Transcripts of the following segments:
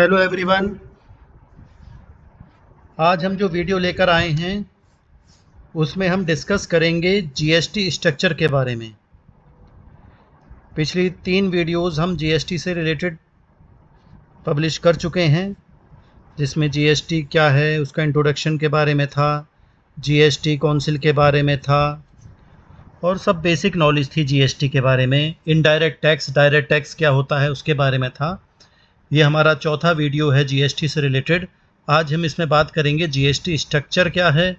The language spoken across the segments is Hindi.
हेलो एवरीवन आज हम जो वीडियो लेकर आए हैं उसमें हम डिस्कस करेंगे जीएसटी स्ट्रक्चर के बारे में पिछली तीन वीडियोस हम जीएसटी से रिलेटेड पब्लिश कर चुके हैं जिसमें जीएसटी क्या है उसका इंट्रोडक्शन के बारे में था जीएसटी काउंसिल के बारे में था और सब बेसिक नॉलेज थी जीएसटी के बारे में इनडायरेक्ट टैक्स डायरेक्ट टैक्स क्या होता है उसके बारे में था ये हमारा चौथा वीडियो है जीएसटी से रिलेटेड आज हम इसमें बात करेंगे जीएसटी स्ट्रक्चर क्या है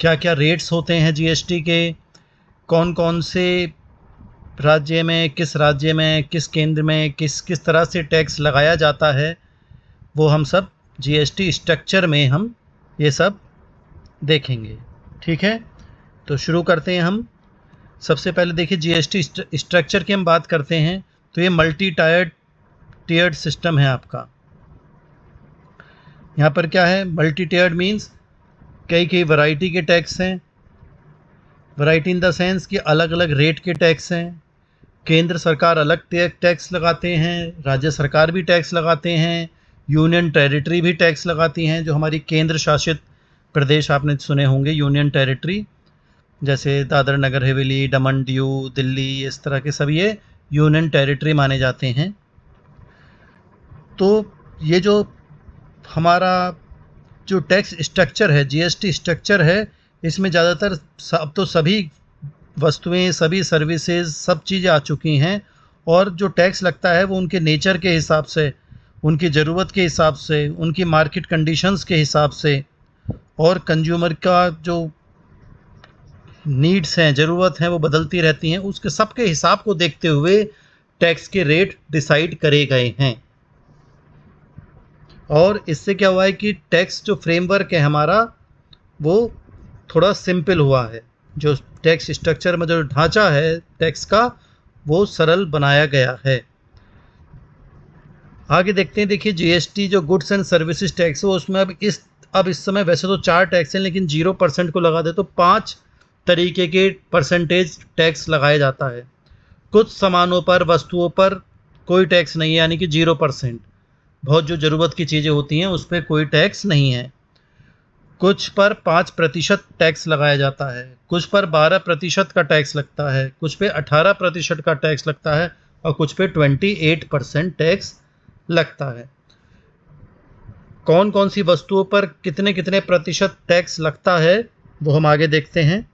क्या क्या रेट्स होते हैं जीएसटी के कौन कौन से राज्य में किस राज्य में किस केंद्र में किस किस तरह से टैक्स लगाया जाता है वो हम सब जीएसटी स्ट्रक्चर में हम ये सब देखेंगे ठीक है तो शुरू करते हैं हम सबसे पहले देखिए जीएसटी स्ट्रक्चर की हम बात करते हैं तो ये मल्टी टायर्ड टेयर्ड सिस्टम है आपका यहाँ पर क्या है मल्टी टेयर्ड मीन्स कई कई वैरायटी के टैक्स हैं वैरायटी इन द सेंस कि अलग अलग रेट के टैक्स हैं केंद्र सरकार अलग टैक्स लगाते हैं राज्य सरकार भी टैक्स लगाते हैं यूनियन टेरिटरी भी टैक्स लगाती हैं जो हमारी केंद्र शासित प्रदेश आपने सुने होंगे यूनियन टेरिटरी जैसे दादर नगर हवेली दमन दिल्ली इस तरह के सब ये यूनियन टेरिटरी माने जाते हैं तो ये जो हमारा जो टैक्स स्ट्रक्चर है जीएसटी स्ट्रक्चर है इसमें ज़्यादातर अब तो सभी वस्तुएं सभी सर्विसेज सब चीज़ें आ चुकी हैं और जो टैक्स लगता है वो उनके नेचर के हिसाब से उनकी ज़रूरत के हिसाब से उनकी मार्केट कंडीशंस के हिसाब से और कंज्यूमर का जो नीड्स हैं ज़रूरत हैं वो बदलती रहती हैं उसके सबके हिसाब को देखते हुए टैक्स के रेट डिसाइड करे गए हैं और इससे क्या हुआ है कि टेक्स्ट जो फ्रेमवर्क है हमारा वो थोड़ा सिंपल हुआ है जो टेक्स्ट स्ट्रक्चर में जो ढांचा है टेक्स्ट का वो सरल बनाया गया है आगे देखते हैं देखिए जीएसटी जो गुड्स एंड सर्विसेज टैक्स है उसमें अब इस अब इस समय वैसे तो चार टैक्स हैं लेकिन जीरो परसेंट को लगा दे तो पाँच तरीके के परसेंटेज टैक्स लगाया जाता है कुछ सामानों पर वस्तुओं पर कोई टैक्स नहीं है यानी कि जीरो परसेंट बहुत जो ज़रूरत की चीज़ें होती हैं उस पर कोई टैक्स नहीं है कुछ पर पाँच प्रतिशत टैक्स लगाया जाता है कुछ पर बारह प्रतिशत का टैक्स लगता है कुछ पे अठारह प्रतिशत का टैक्स लगता है और कुछ पे ट्वेंटी एट परसेंट टैक्स लगता है कौन कौन सी वस्तुओं पर कितने कितने प्रतिशत टैक्स लगता है वो हम आगे देखते हैं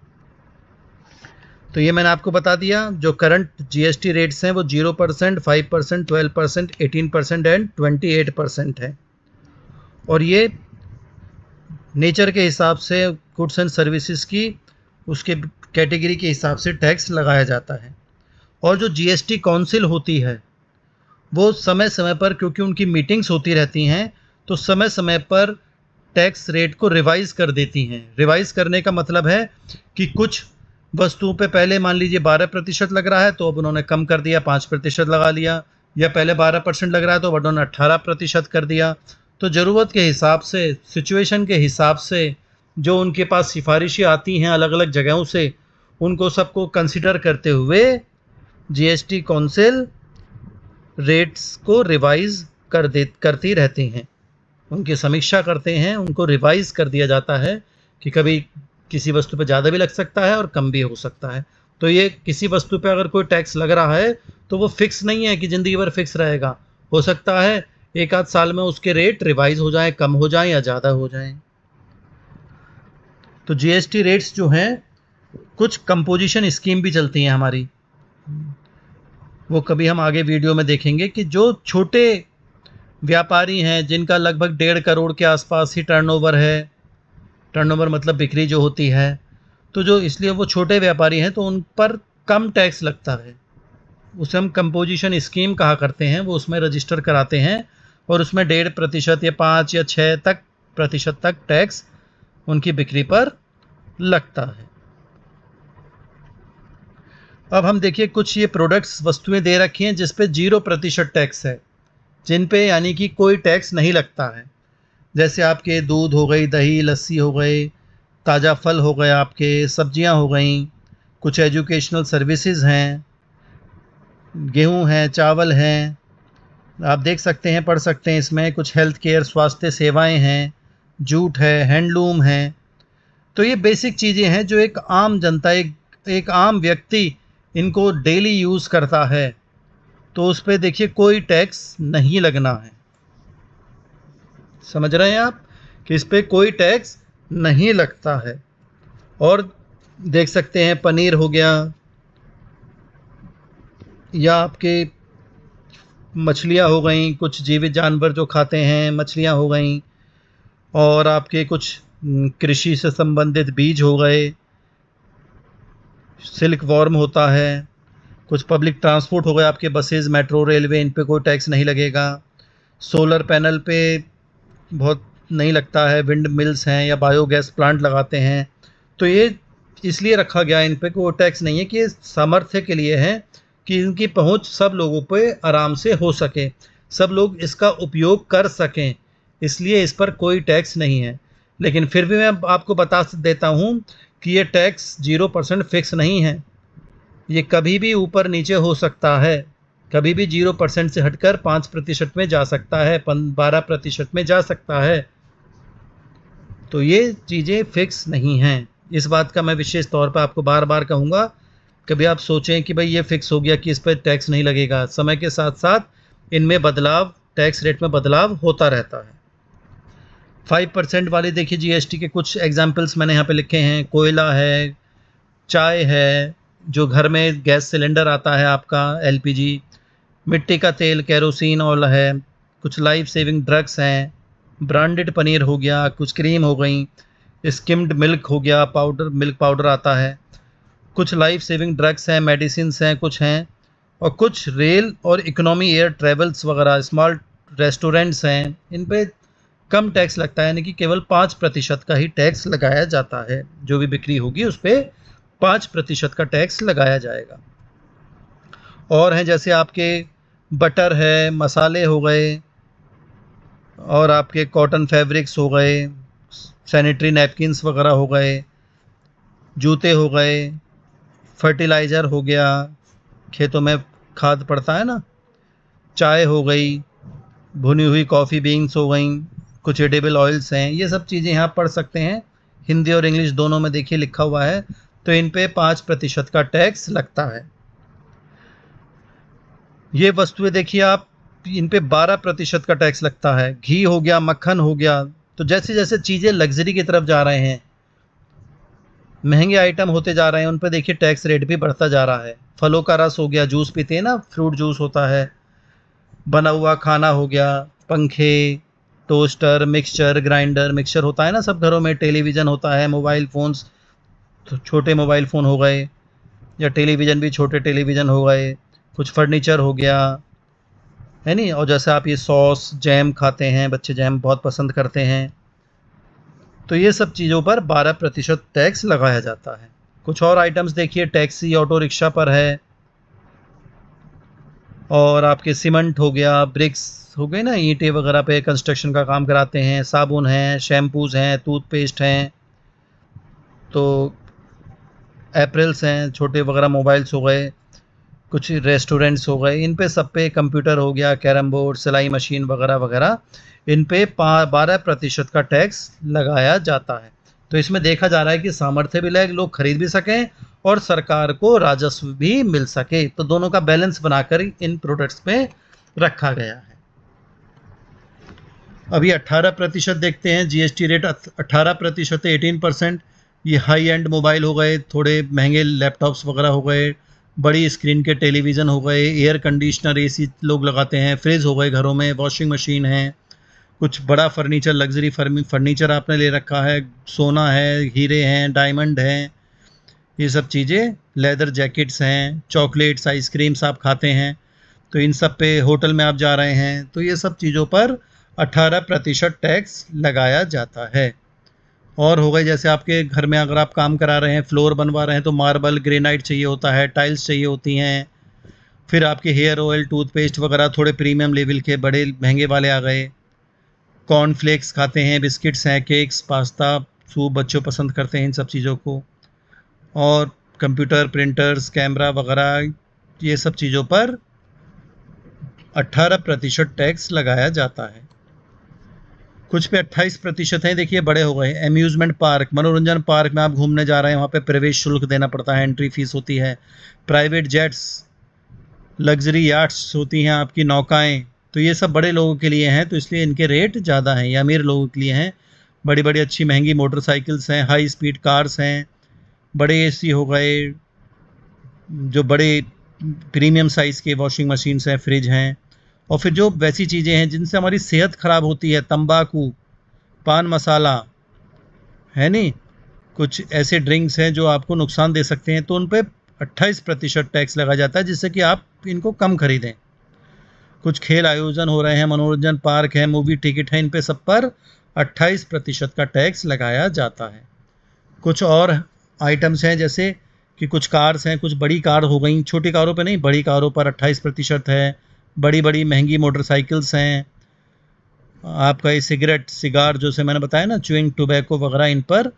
तो ये मैंने आपको बता दिया जो करंट जीएसटी रेट्स हैं वो zero percent five percent twelve percent eighteen percent and twenty eight percent है और ये नेचर के हिसाब से गुड्स एंड सर्विसेज की उसके कैटेगरी के हिसाब से टैक्स लगाया जाता है और जो जीएसटी काउंसिल होती है वो समय समय पर क्योंकि उनकी मीटिंग्स होती रहती हैं तो समय समय पर टैक्स रेट को रिवाइज़ कर देती हैं रिवाइज़ करने का मतलब है कि कुछ वस्तुओं पे पहले मान लीजिए बारह प्रतिशत लग रहा है तो अब उन्होंने कम कर दिया पाँच प्रतिशत लगा लिया या पहले बारह परसेंट लग रहा है तो अब उन्होंने अट्ठारह प्रतिशत कर दिया तो ज़रूरत के हिसाब से सिचुएशन के हिसाब से जो उनके पास सिफारिशें आती हैं अलग अलग जगहों से उनको सबको कंसिडर करते हुए जीएसटी काउंसिल रेट्स को रिवाइज कर दे करती रहती हैं उनकी समीक्षा करते हैं उनको रिवाइज कर दिया जाता है कि कभी किसी वस्तु पर ज़्यादा भी लग सकता है और कम भी हो सकता है तो ये किसी वस्तु पर अगर कोई टैक्स लग रहा है तो वो फिक्स नहीं है कि ज़िंदगी भर फिक्स रहेगा हो सकता है एक आध साल में उसके रेट रिवाइज हो जाए कम हो जाए या ज़्यादा हो जाए तो जीएसटी रेट्स जो हैं कुछ कंपोजिशन स्कीम भी चलती हैं हमारी वो कभी हम आगे वीडियो में देखेंगे कि जो छोटे व्यापारी हैं जिनका लगभग डेढ़ करोड़ के आसपास ही टर्नओवर है टर्नओवर मतलब बिक्री जो होती है तो जो इसलिए वो छोटे व्यापारी हैं तो उन पर कम टैक्स लगता है उसे हम कंपोजिशन स्कीम कहा करते हैं वो उसमें रजिस्टर कराते हैं और उसमें डेढ़ प्रतिशत या पाँच या छः तक प्रतिशत तक टैक्स उनकी बिक्री पर लगता है अब हम देखिए कुछ ये प्रोडक्ट्स वस्तुएं दे रखी हैं जिस पे जीरो प्रतिशत टैक्स है जिन पे यानी कि कोई टैक्स नहीं लगता है जैसे आपके दूध हो गई दही लस्सी हो गई ताज़ा फल हो गए आपके सब्जियां हो गई कुछ एजुकेशनल सर्विसेज हैं गेहूं हैं चावल हैं आप देख सकते हैं पढ़ सकते हैं इसमें कुछ हेल्थ केयर स्वास्थ्य सेवाएं हैं जूट है हैंडलूम है तो ये बेसिक चीज़ें हैं जो एक आम जनता एक एक आम व्यक्ति इनको डेली यूज़ करता है तो उस पर देखिए कोई टैक्स नहीं लगना है समझ रहे हैं आप कि इस पर कोई टैक्स नहीं लगता है और देख सकते हैं पनीर हो गया या आपके मछलियाँ हो गई कुछ जीवित जानवर जो खाते हैं मछलियाँ हो गई और आपके कुछ कृषि से संबंधित बीज हो गए सिल्क वॉर्म होता है कुछ पब्लिक ट्रांसपोर्ट हो गए आपके बसेज मेट्रो रेलवे इन पे कोई टैक्स नहीं लगेगा सोलर पैनल पे बहुत नहीं लगता है विंड मिल्स हैं या बायोगैस प्लांट लगाते हैं तो ये इसलिए रखा गया है इन पर वो टैक्स नहीं है कि ये सामर्थ्य के लिए है कि इनकी पहुंच सब लोगों पर आराम से हो सके सब लोग इसका उपयोग कर सकें इसलिए इस पर कोई टैक्स नहीं है लेकिन फिर भी मैं आपको बता देता हूँ कि ये टैक्स जीरो परसेंट फिक्स नहीं है ये कभी भी ऊपर नीचे हो सकता है कभी भी जीरो परसेंट से हटकर पाँच प्रतिशत में जा सकता है बारह प्रतिशत में जा सकता है तो ये चीज़ें फिक्स नहीं हैं इस बात का मैं विशेष तौर पर आपको बार बार कहूँगा कभी आप सोचें कि भाई ये फिक्स हो गया कि इस पर टैक्स नहीं लगेगा समय के साथ साथ इनमें बदलाव टैक्स रेट में बदलाव होता रहता है फाइव परसेंट वाले देखिए जीएसटी के कुछ एग्जाम्पल्स मैंने यहाँ पे लिखे हैं कोयला है चाय है जो घर में गैस सिलेंडर आता है आपका एलपीजी मिट्टी का तेल कैरोसिन ऑयल है कुछ लाइफ सेविंग ड्रग्स हैं ब्रांडेड पनीर हो गया कुछ क्रीम हो गई स्किम्ड मिल्क हो गया पाउडर मिल्क पाउडर आता है कुछ लाइफ सेविंग ड्रग्स हैं मेडिसिन हैं कुछ हैं और कुछ रेल और इकोनॉमी एयर ट्रेवल्स वगैरह स्मॉल रेस्टोरेंट्स हैं इन पर कम टैक्स लगता है यानी कि केवल पाँच प्रतिशत का ही टैक्स लगाया जाता है जो भी बिक्री होगी उस पर पाँच प्रतिशत का टैक्स लगाया जाएगा और हैं जैसे आपके बटर है मसाले हो गए और आपके कॉटन फैब्रिक्स हो गए सैनिटरी नैपकिनस वगैरह हो गए जूते हो गए फर्टिलाइज़र हो गया खेतों में खाद पड़ता है ना चाय हो गई भुनी हुई कॉफ़ी बीन्स हो गई कुछ एडेबल ऑयल्स हैं ये सब चीज़ें यहाँ पढ़ सकते हैं हिंदी और इंग्लिश दोनों में देखिए लिखा हुआ है तो इन पे पाँच प्रतिशत का टैक्स लगता है ये वस्तुएं देखिए आप इन पे 12 प्रतिशत का टैक्स लगता है घी हो गया मक्खन हो गया तो जैसे जैसे चीज़ें लग्जरी की तरफ जा रहे हैं महंगे आइटम होते जा रहे हैं उन पर देखिए टैक्स रेट भी बढ़ता जा रहा है फलों का रस हो गया जूस पीते हैं ना फ्रूट जूस होता है बना हुआ खाना हो गया पंखे टोस्टर मिक्सचर ग्राइंडर मिक्सचर होता है ना सब घरों में टेलीविज़न होता है मोबाइल फ़ोन्स तो छोटे मोबाइल फ़ोन हो गए या टेलीविज़न भी छोटे टेलीविज़न हो गए कुछ फर्नीचर हो गया है नहीं और जैसे आप ये सॉस जैम खाते हैं बच्चे जैम बहुत पसंद करते हैं तो ये सब चीज़ों पर 12 प्रतिशत टैक्स लगाया जाता है कुछ और आइटम्स देखिए टैक्सी ऑटो रिक्शा पर है और आपके सीमेंट हो गया ब्रिक्स हो गए ना ईंटें वगैरह पे कंस्ट्रक्शन का काम कराते हैं साबुन हैं शैम्पूज़ हैं टूथपेस्ट हैं तो अप्रैल्स हैं छोटे वगैरह मोबाइल्स हो गए कुछ रेस्टोरेंट्स हो गए इन पे सब पे कंप्यूटर हो गया कैरम बोर्ड सिलाई मशीन वगैरह वगैरह इन पे बारह प्रतिशत का टैक्स लगाया जाता है तो इसमें देखा जा रहा है कि सामर्थ्य भी लायक लोग खरीद भी सकें और सरकार को राजस्व भी मिल सके तो दोनों का बैलेंस बनाकर इन प्रोडक्ट्स में रखा गया है अभी 18 प्रतिशत देखते हैं जीएसटी रेट 18 प्रतिशत एटीन परसेंट ये हाई एंड मोबाइल हो गए थोड़े महंगे लैपटॉप्स वगैरह हो गए बड़ी स्क्रीन के टेलीविज़न हो गए एयर कंडीशनर एसी लोग लगाते हैं फ्रिज हो गए घरों में वॉशिंग मशीन है कुछ बड़ा फर्नीचर लग्जरी फर्नीचर आपने ले रखा है सोना है हीरे हैं डायमंड हैं ये सब चीज़ें लेदर जैकेट्स हैं चॉकलेट्स आइसक्रीम्स आप खाते हैं तो इन सब पे होटल में आप जा रहे हैं तो ये सब चीज़ों पर 18 प्रतिशत टैक्स लगाया जाता है और हो गए जैसे आपके घर में अगर आप काम करा रहे हैं फ्लोर बनवा रहे हैं तो मार्बल ग्रेनाइट चाहिए होता है टाइल्स चाहिए होती हैं फिर आपके हेयर ऑयल टूथपेस्ट वगैरह थोड़े प्रीमियम लेवल के बड़े महंगे वाले आ गए कॉर्नफ्लेक्स खाते हैं बिस्किट्स हैं केक्स पास्ता सूप बच्चों पसंद करते हैं इन सब चीज़ों को और कंप्यूटर प्रिंटर्स कैमरा वगैरह ये सब चीज़ों पर 18 प्रतिशत टैक्स लगाया जाता है कुछ पे 28 प्रतिशत हैं देखिए बड़े हो गए एम्यूज़मेंट पार्क मनोरंजन पार्क में आप घूमने जा रहे हैं वहाँ पे प्रवेश शुल्क देना पड़ता है एंट्री फीस होती है प्राइवेट जेट्स लग्जरी यार्ड्स होती हैं आपकी नौकाएँ तो ये सब बड़े लोगों के लिए हैं तो इसलिए इनके रेट ज़्यादा हैं ये अमीर लोगों के लिए हैं बड़ी बड़ी अच्छी महंगी मोटरसाइकिल्स हैं हाई स्पीड कार्स हैं बड़े ए हो गए जो बड़े प्रीमियम साइज़ के वॉशिंग मशीन्स हैं फ्रिज हैं और फिर जो वैसी चीज़ें हैं जिनसे हमारी सेहत ख़राब होती है तंबाकू पान मसाला है नहीं कुछ ऐसे ड्रिंक्स हैं जो आपको नुकसान दे सकते हैं तो उन पर अट्ठाईस प्रतिशत टैक्स लगा जाता है जिससे कि आप इनको कम खरीदें कुछ खेल आयोजन हो रहे हैं मनोरंजन पार्क है मूवी टिकट है इन पे सब पर 28 प्रतिशत का टैक्स लगाया जाता है कुछ और आइटम्स हैं जैसे कि कुछ कार्स हैं कुछ बड़ी कार हो गई छोटी कारों पर नहीं बड़ी कारों पर 28 प्रतिशत है बड़ी बड़ी महंगी मोटरसाइकिल्स हैं आपका ये सिगरेट सिगार जो से मैंने बताया ना चुइंग टोबैको वगैरह इन पर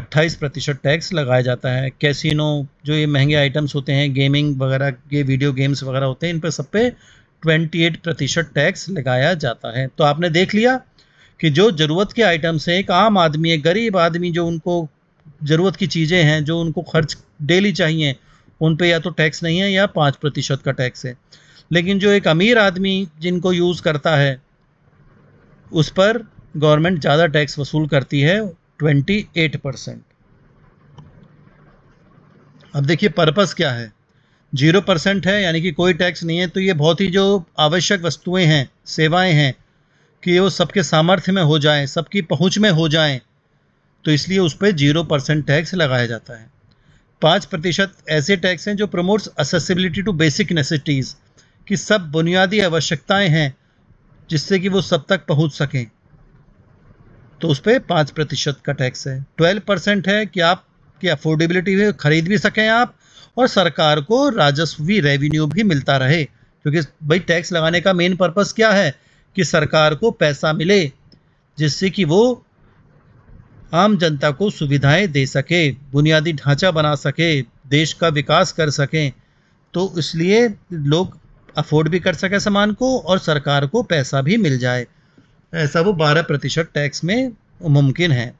28 प्रतिशत टैक्स लगाया जाता है कैसीनो जो ये महंगे आइटम्स होते हैं गेमिंग वगैरह ये वीडियो गेम्स वगैरह होते हैं इन पर सब पे 28 प्रतिशत टैक्स लगाया जाता है तो आपने देख लिया कि जो ज़रूरत के आइटम्स हैं एक आम आदमी एक गरीब आदमी जो उनको ज़रूरत की चीज़ें हैं जो उनको खर्च डेली चाहिए उन पर या तो टैक्स नहीं है या पाँच प्रतिशत का टैक्स है लेकिन जो एक अमीर आदमी जिनको यूज़ करता है उस पर गवर्नमेंट ज़्यादा टैक्स वसूल करती है 28 परसेंट अब देखिए पर्पस क्या है जीरो परसेंट है यानी कि कोई टैक्स नहीं है तो ये बहुत ही जो आवश्यक वस्तुएं हैं सेवाएं हैं कि वो सबके सामर्थ्य में हो जाएं सबकी पहुंच में हो जाएं तो इसलिए उस पर जीरो परसेंट टैक्स लगाया जाता है पाँच प्रतिशत ऐसे टैक्स हैं जो promotes accessibility to basic necessities की सब बुनियादी आवश्यकताएं हैं जिससे कि वो सब तक पहुंच सकें तो उस पर पाँच प्रतिशत का टैक्स है ट्वेल्व परसेंट है कि आप की अफोर्डेबिलिटी भी खरीद भी सकें आप और सरकार को राजस्व भी रेवेन्यू भी मिलता रहे क्योंकि भाई टैक्स लगाने का मेन पर्पस क्या है कि सरकार को पैसा मिले जिससे कि वो आम जनता को सुविधाएं दे सके बुनियादी ढांचा बना सके देश का विकास कर सकें तो इसलिए लोग अफोर्ड भी कर सके सामान को और सरकार को पैसा भी मिल जाए ऐसा वो बारह प्रतिशत टैक्स में मुमकिन है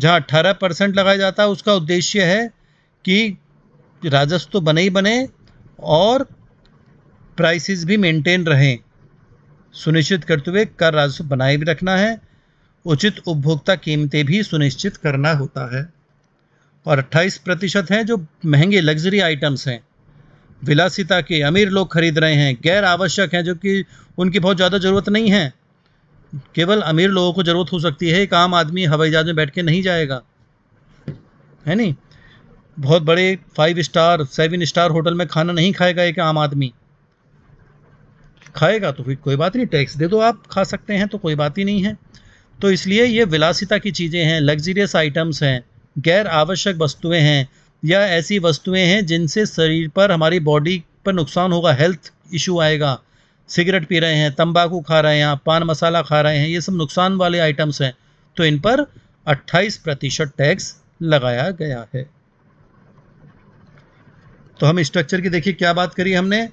जहाँ अट्ठारह परसेंट लगाया जाता है उसका उद्देश्य है कि राजस्व तो बने ही बने और प्राइसेस भी मेंटेन रहें सुनिश्चित करते हुए कर राजस्व बनाए भी रखना है उचित उपभोक्ता कीमतें भी सुनिश्चित करना होता है और 28 प्रतिशत हैं जो महंगे लग्जरी आइटम्स हैं विलासिता के अमीर लोग खरीद रहे हैं गैर आवश्यक हैं जो कि उनकी बहुत ज़्यादा ज़रूरत नहीं है केवल अमीर लोगों को ज़रूरत हो सकती है एक आम आदमी हवाई जहाज़ में बैठ के नहीं जाएगा है नहीं बहुत बड़े five star seven star hotel में खाना नहीं खाएगा एक आम आदमी खाएगा तो फिर कोई बात नहीं टैक्स दे दो आप खा सकते हैं तो कोई बात ही नहीं है तो इसलिए ये विलासिता की चीज़ें हैं लग्जरियस आइटम्स हैं गैर आवश्यक वस्तुएं हैं या ऐसी वस्तुएं हैं जिनसे शरीर पर हमारी बॉडी पर नुकसान होगा हेल्थ इशू आएगा सिगरेट पी रहे हैं तंबाकू खा रहे हैं पान मसाला खा रहे हैं ये सब नुकसान वाले आइटम्स हैं तो इन पर 28 प्रतिशत टैक्स लगाया गया है तो हम स्ट्रक्चर की देखिए क्या बात करी हमने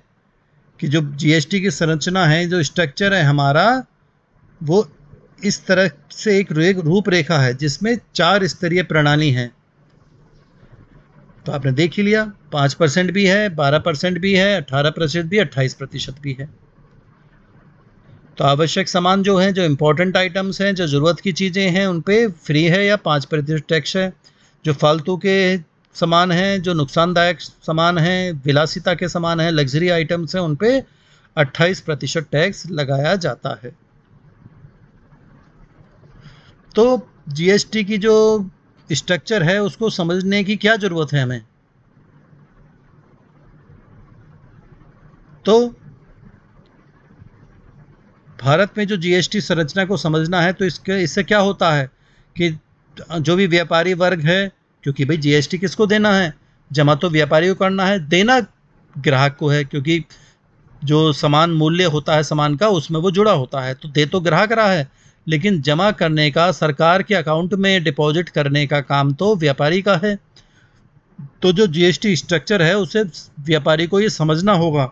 कि जो जीएसटी की संरचना है जो स्ट्रक्चर है हमारा वो इस तरह से एक रूपरेखा है जिसमें चार स्तरीय प्रणाली हैं तो आपने देख ही लिया पाँच परसेंट भी है बारह परसेंट भी है अट्ठारह प्रतिशत भी अट्ठाईस प्रतिशत भी है तो आवश्यक सामान जो है जो इम्पोर्टेंट आइटम्स हैं जो ज़रूरत की चीज़ें हैं उन पर फ्री है या पाँच प्रतिशत टैक्स है जो फालतू के सामान हैं जो नुकसानदायक सामान हैं विलासिता के सामान हैं लग्जरी आइटम्स हैं उन पर अट्ठाईस प्रतिशत टैक्स लगाया जाता है तो जीएसटी की जो स्ट्रक्चर है उसको समझने की क्या ज़रूरत है हमें तो भारत में जो जीएसटी संरचना को समझना है तो इसके इससे क्या होता है कि जो भी व्यापारी वर्ग है क्योंकि भाई जीएसटी किसको देना है जमा तो व्यापारी को करना है देना ग्राहक को है क्योंकि जो समान मूल्य होता है सामान का उसमें वो जुड़ा होता है तो दे तो ग्राहक रहा है लेकिन जमा करने का सरकार के अकाउंट में डिपॉजिट करने का काम तो व्यापारी का है तो जो जीएसटी स्ट्रक्चर है उसे व्यापारी को ये समझना होगा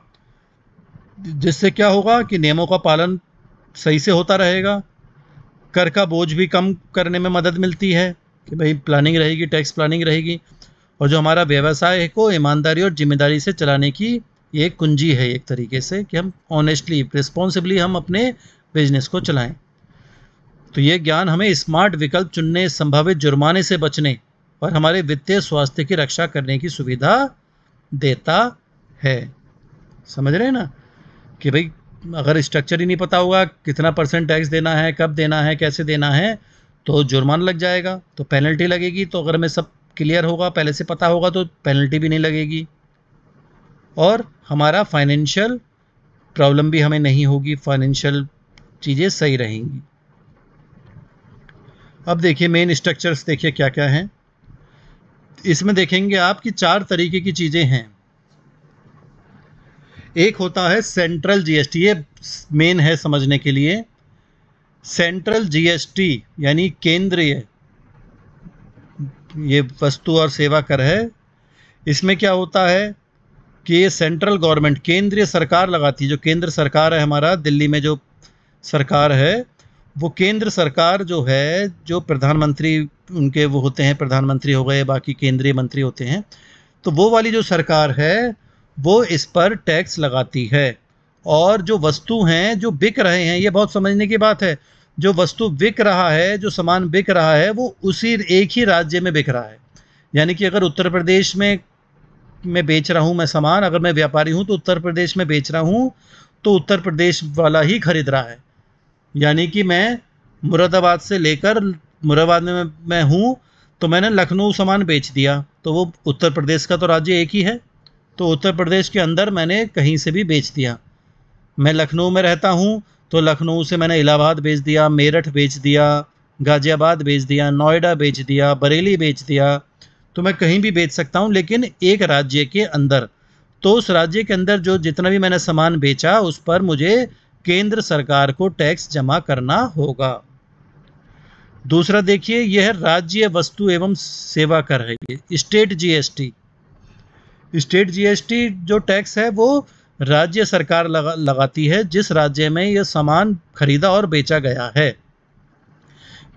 जिससे क्या होगा कि नियमों का पालन सही से होता रहेगा कर का बोझ भी कम करने में मदद मिलती है कि भाई प्लानिंग रहेगी टैक्स प्लानिंग रहेगी और जो हमारा व्यवसाय को ईमानदारी और जिम्मेदारी से चलाने की ये कुंजी है एक तरीके से कि हम ऑनेस्टली रिस्पॉन्सिबली हम अपने बिजनेस को चलाएं तो ये ज्ञान हमें स्मार्ट विकल्प चुनने संभावित जुर्माने से बचने और हमारे वित्तीय स्वास्थ्य की रक्षा करने की सुविधा देता है समझ रहे हैं ना कि भाई अगर स्ट्रक्चर ही नहीं पता होगा कितना परसेंट टैक्स देना है कब देना है कैसे देना है तो जुर्माना लग जाएगा तो पेनल्टी लगेगी तो अगर हमें सब क्लियर होगा पहले से पता होगा तो पेनल्टी भी नहीं लगेगी और हमारा फाइनेंशियल प्रॉब्लम भी हमें नहीं होगी फाइनेंशियल चीज़ें सही रहेंगी अब देखिए मेन स्ट्रक्चर्स देखिए क्या क्या हैं इसमें देखेंगे आप कि चार तरीके की चीज़ें हैं एक होता है सेंट्रल जीएसटी ये मेन है समझने के लिए सेंट्रल जीएसटी यानी केंद्रीय ये वस्तु और सेवा कर है इसमें क्या होता है कि ये सेंट्रल गवर्नमेंट केंद्रीय सरकार लगाती है जो केंद्र सरकार है हमारा दिल्ली में जो सरकार है वो केंद्र सरकार जो है जो प्रधानमंत्री उनके वो होते हैं प्रधानमंत्री हो गए बाकी केंद्रीय मंत्री होते हैं तो वो वाली जो सरकार है वो इस पर टैक्स लगाती है और जो वस्तु हैं जो बिक रहे हैं ये बहुत समझने की बात है जो वस्तु बिक रहा है जो सामान बिक रहा है वो उसी एक ही राज्य में बिक रहा है यानी कि अगर उत्तर प्रदेश में मैं बेच रहा हूँ मैं सामान अगर मैं व्यापारी हूँ तो उत्तर प्रदेश में बेच रहा हूँ तो उत्तर प्रदेश वाला ही खरीद रहा है यानी कि मैं मुरादाबाद से लेकर मुरादाबाद में मैं हूँ तो मैंने लखनऊ सामान बेच दिया तो वो उत्तर प्रदेश का तो राज्य एक ही है तो उत्तर प्रदेश के अंदर मैंने कहीं से भी बेच दिया मैं लखनऊ में रहता हूँ तो लखनऊ से मैंने इलाहाबाद बेच दिया मेरठ बेच दिया गाज़ियाबाद बेच दिया नोएडा बेच दिया बरेली बेच दिया तो मैं कहीं भी बेच सकता हूँ लेकिन एक राज्य के अंदर तो उस राज्य के अंदर जो जितना भी मैंने सामान बेचा उस पर मुझे केंद्र सरकार को टैक्स जमा करना होगा दूसरा देखिए यह राज्य वस्तु एवं सेवा कर है स्टेट जीएसटी स्टेट जीएसटी जो टैक्स है वो राज्य सरकार लगा, लगाती है जिस राज्य में यह सामान खरीदा और बेचा गया है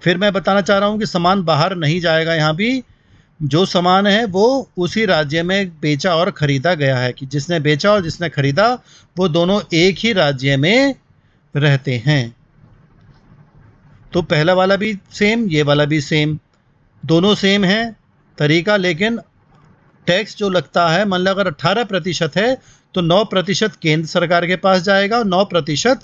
फिर मैं बताना चाह रहा हूँ कि सामान बाहर नहीं जाएगा यहाँ भी जो सामान है वो उसी राज्य में बेचा और ख़रीदा गया है कि जिसने बेचा और जिसने ख़रीदा वो दोनों एक ही राज्य में रहते हैं तो पहला वाला भी सेम ये वाला भी सेम दोनों सेम है तरीका लेकिन टैक्स जो लगता है मान लो अगर अट्ठारह प्रतिशत है तो नौ प्रतिशत केंद्र सरकार के पास जाएगा और नौ प्रतिशत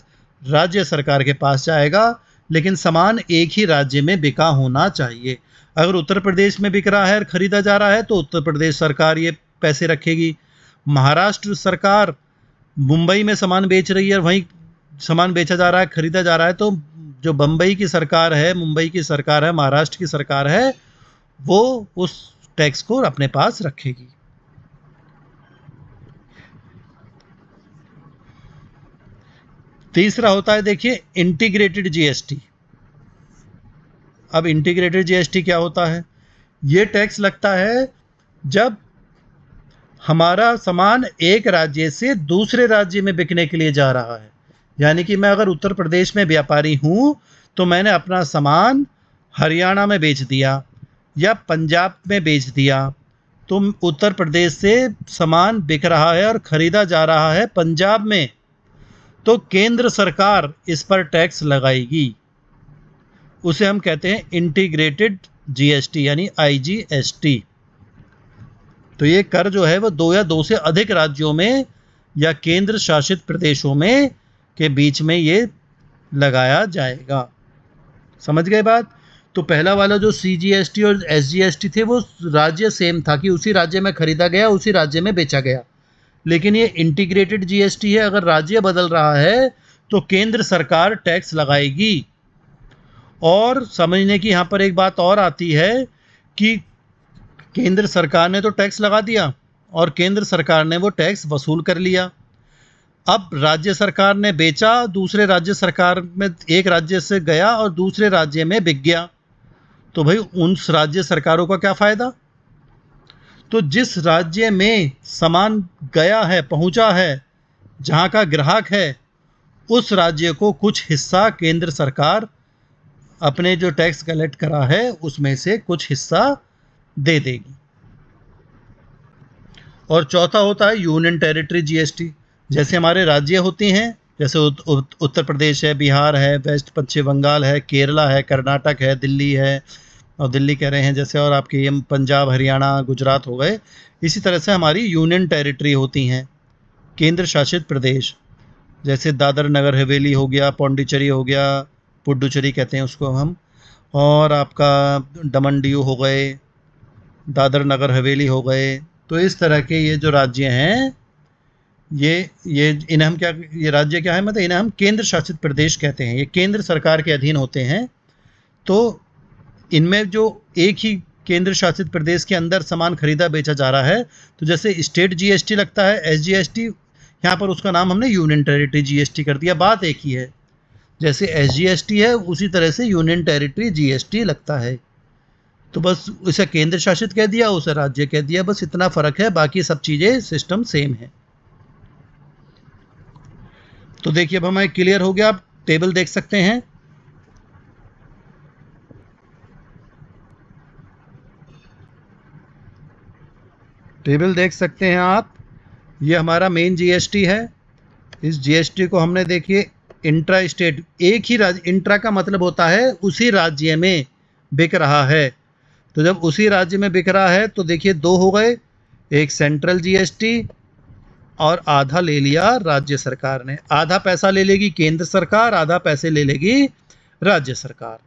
राज्य सरकार के पास जाएगा लेकिन सामान एक ही राज्य में बिका होना चाहिए अगर उत्तर प्रदेश में बिक रहा है और ख़रीदा जा रहा है तो उत्तर प्रदेश सरकार ये पैसे रखेगी महाराष्ट्र सरकार मुंबई में सामान बेच रही है और वहीं सामान बेचा जा रहा है ख़रीदा जा रहा है तो जो बम्बई की सरकार है मुंबई की सरकार है महाराष्ट्र की सरकार है वो उस टैक्स को अपने पास रखेगी तीसरा होता है देखिए इंटीग्रेटेड जीएसटी अब इंटीग्रेटेड जीएसटी क्या होता है ये टैक्स लगता है जब हमारा सामान एक राज्य से दूसरे राज्य में बिकने के लिए जा रहा है यानी कि मैं अगर उत्तर प्रदेश में व्यापारी हूँ तो मैंने अपना सामान हरियाणा में बेच दिया या पंजाब में बेच दिया तो उत्तर प्रदेश से सामान बिक रहा है और ख़रीदा जा रहा है पंजाब में तो केंद्र सरकार इस पर टैक्स लगाएगी उसे हम कहते हैं इंटीग्रेटेड जीएसटी यानी आईजीएसटी तो ये कर जो है वो दो या दो से अधिक राज्यों में या केंद्र शासित प्रदेशों में के बीच में ये लगाया जाएगा समझ गए बात तो पहला वाला जो सी और एस थे वो राज्य सेम था कि उसी राज्य में खरीदा गया उसी राज्य में बेचा गया लेकिन ये इंटीग्रेटेड जीएसटी है अगर राज्य बदल रहा है तो केंद्र सरकार टैक्स लगाएगी और समझने की यहाँ पर एक बात और आती है कि केंद्र सरकार ने तो टैक्स लगा दिया और केंद्र सरकार ने वो टैक्स वसूल कर लिया अब राज्य सरकार ने बेचा दूसरे राज्य सरकार में एक राज्य से गया और दूसरे राज्य में बिक गया तो भाई उन राज्य सरकारों का क्या फ़ायदा तो जिस राज्य में सामान गया है पहुंचा है जहां का ग्राहक है उस राज्य को कुछ हिस्सा केंद्र सरकार अपने जो टैक्स कलेक्ट करा है उसमें से कुछ हिस्सा दे देगी और चौथा होता है यूनियन टेरिटरी जीएसटी जैसे हमारे राज्य होती हैं जैसे उत, उत, उत्तर प्रदेश है बिहार है वेस्ट पश्चिम बंगाल है केरला है कर्नाटक है दिल्ली है और दिल्ली कह रहे हैं जैसे और आपके पंजाब हरियाणा गुजरात हो गए इसी तरह से हमारी यूनियन टेरिटरी होती हैं केंद्र शासित प्रदेश जैसे दादर नगर हवेली हो गया पौंडीचेरी हो गया पुडुचेरी कहते हैं उसको हम और आपका दमन हो गए दादर नगर हवेली हो गए तो इस तरह के ये जो राज्य हैं ये ये इन्हें हम क्या ये राज्य क्या है मतलब इन्हें हम केंद्र शासित प्रदेश कहते हैं ये केंद्र सरकार के अधीन होते हैं तो इनमें जो एक ही केंद्र शासित प्रदेश के अंदर सामान खरीदा बेचा जा रहा है तो जैसे स्टेट जीएसटी लगता है एसजीएसटी यहाँ पर उसका नाम हमने यूनियन टेरिटरी जीएसटी कर दिया बात एक ही है जैसे एस है उसी तरह से यूनियन टेरिटरी जीएसटी लगता है तो बस उसे केंद्र शासित कह दिया उसे राज्य कह दिया बस इतना फ़र्क है बाकी सब चीज़ें सिस्टम सेम है तो देखिए अब हमें क्लियर हो गया आप टेबल देख सकते हैं टेबल देख सकते हैं आप ये हमारा मेन जीएसटी है इस जीएसटी को हमने देखिए इंट्रा स्टेट एक ही राज्य इंट्रा का मतलब होता है उसी राज्य में बिक रहा है तो जब उसी राज्य में बिक रहा है तो देखिए दो हो गए एक सेंट्रल जीएसटी और आधा ले लिया राज्य सरकार ने आधा पैसा ले लेगी केंद्र सरकार आधा पैसे ले लेगी राज्य सरकार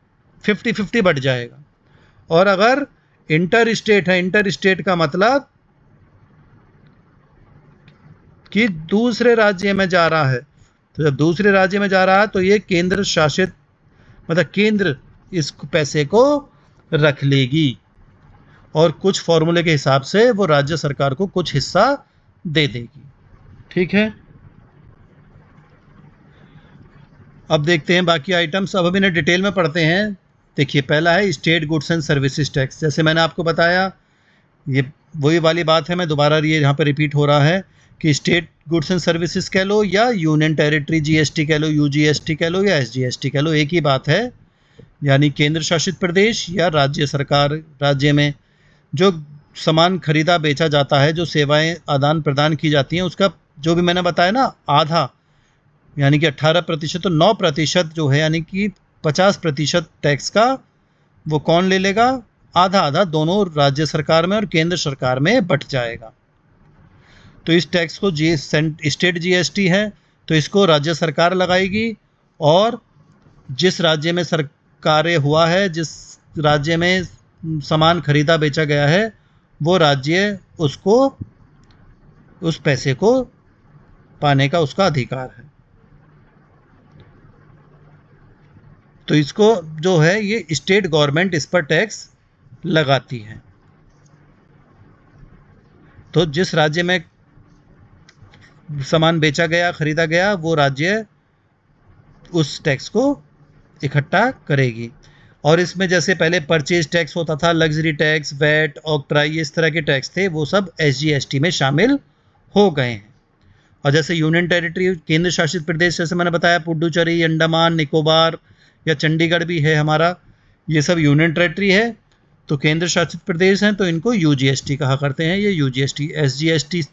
फिफ्टी फिफ्टी बढ़ जाएगा और अगर इंटर स्टेट है इंटर स्टेट का मतलब कि दूसरे राज्य में जा रहा है तो जब दूसरे राज्य में जा रहा है तो ये केंद्र शासित मतलब केंद्र इस पैसे को रख लेगी और कुछ फॉर्मूले के हिसाब से वो राज्य सरकार को कुछ हिस्सा दे देगी ठीक है अब देखते हैं बाकी आइटम्स अब हम इन्हें डिटेल में पढ़ते हैं देखिए पहला है state goods and services tax जैसे मैंने आपको बताया ये वही वाली बात है मैं दोबारा ये यहाँ पर रिपीट हो रहा है कि स्टेट गुड्स एंड सर्विसेज कह लो या यूनियन टेरिटरी जीएसटी कह लो यूजीएसटी कह लो या एसजीएसटी कह लो एक ही बात है यानी केंद्र शासित प्रदेश या राज्य सरकार राज्य में जो सामान खरीदा बेचा जाता है जो सेवाएं आदान प्रदान की जाती हैं उसका जो भी मैंने बताया ना आधा यानी कि 18 प्रतिशत तो 9 प्रतिशत जो है यानी कि 50 प्रतिशत टैक्स का वो कौन ले लेगा आधा आधा दोनों राज्य सरकार में और केंद्र सरकार में बट जाएगा तो इस टैक्स को जी स्टेट जीएसटी है तो इसको राज्य सरकार लगाएगी और जिस राज्य में सरकार हुआ है जिस राज्य में सामान खरीदा बेचा गया है वो राज्य उसको उस पैसे को पाने का उसका अधिकार है तो इसको जो है ये स्टेट गवर्नमेंट इस पर टैक्स लगाती है तो जिस राज्य में सामान बेचा गया खरीदा गया वो राज्य उस टैक्स को इकट्ठा करेगी और इसमें जैसे पहले परचेज टैक्स होता था लग्जरी टैक्स वैट ऑक्ट्राई इस तरह के टैक्स थे वो सब एस जी में शामिल हो गए हैं और जैसे यूनियन टेरिटरी केंद्र शासित प्रदेश जैसे मैंने बताया पुडुचेरी अंडमान निकोबार या चंडीगढ़ भी है हमारा ये सब यूनियन टेरिटरी है तो केंद्र शासित प्रदेश हैं तो इनको यू कहा करते हैं ये यू जी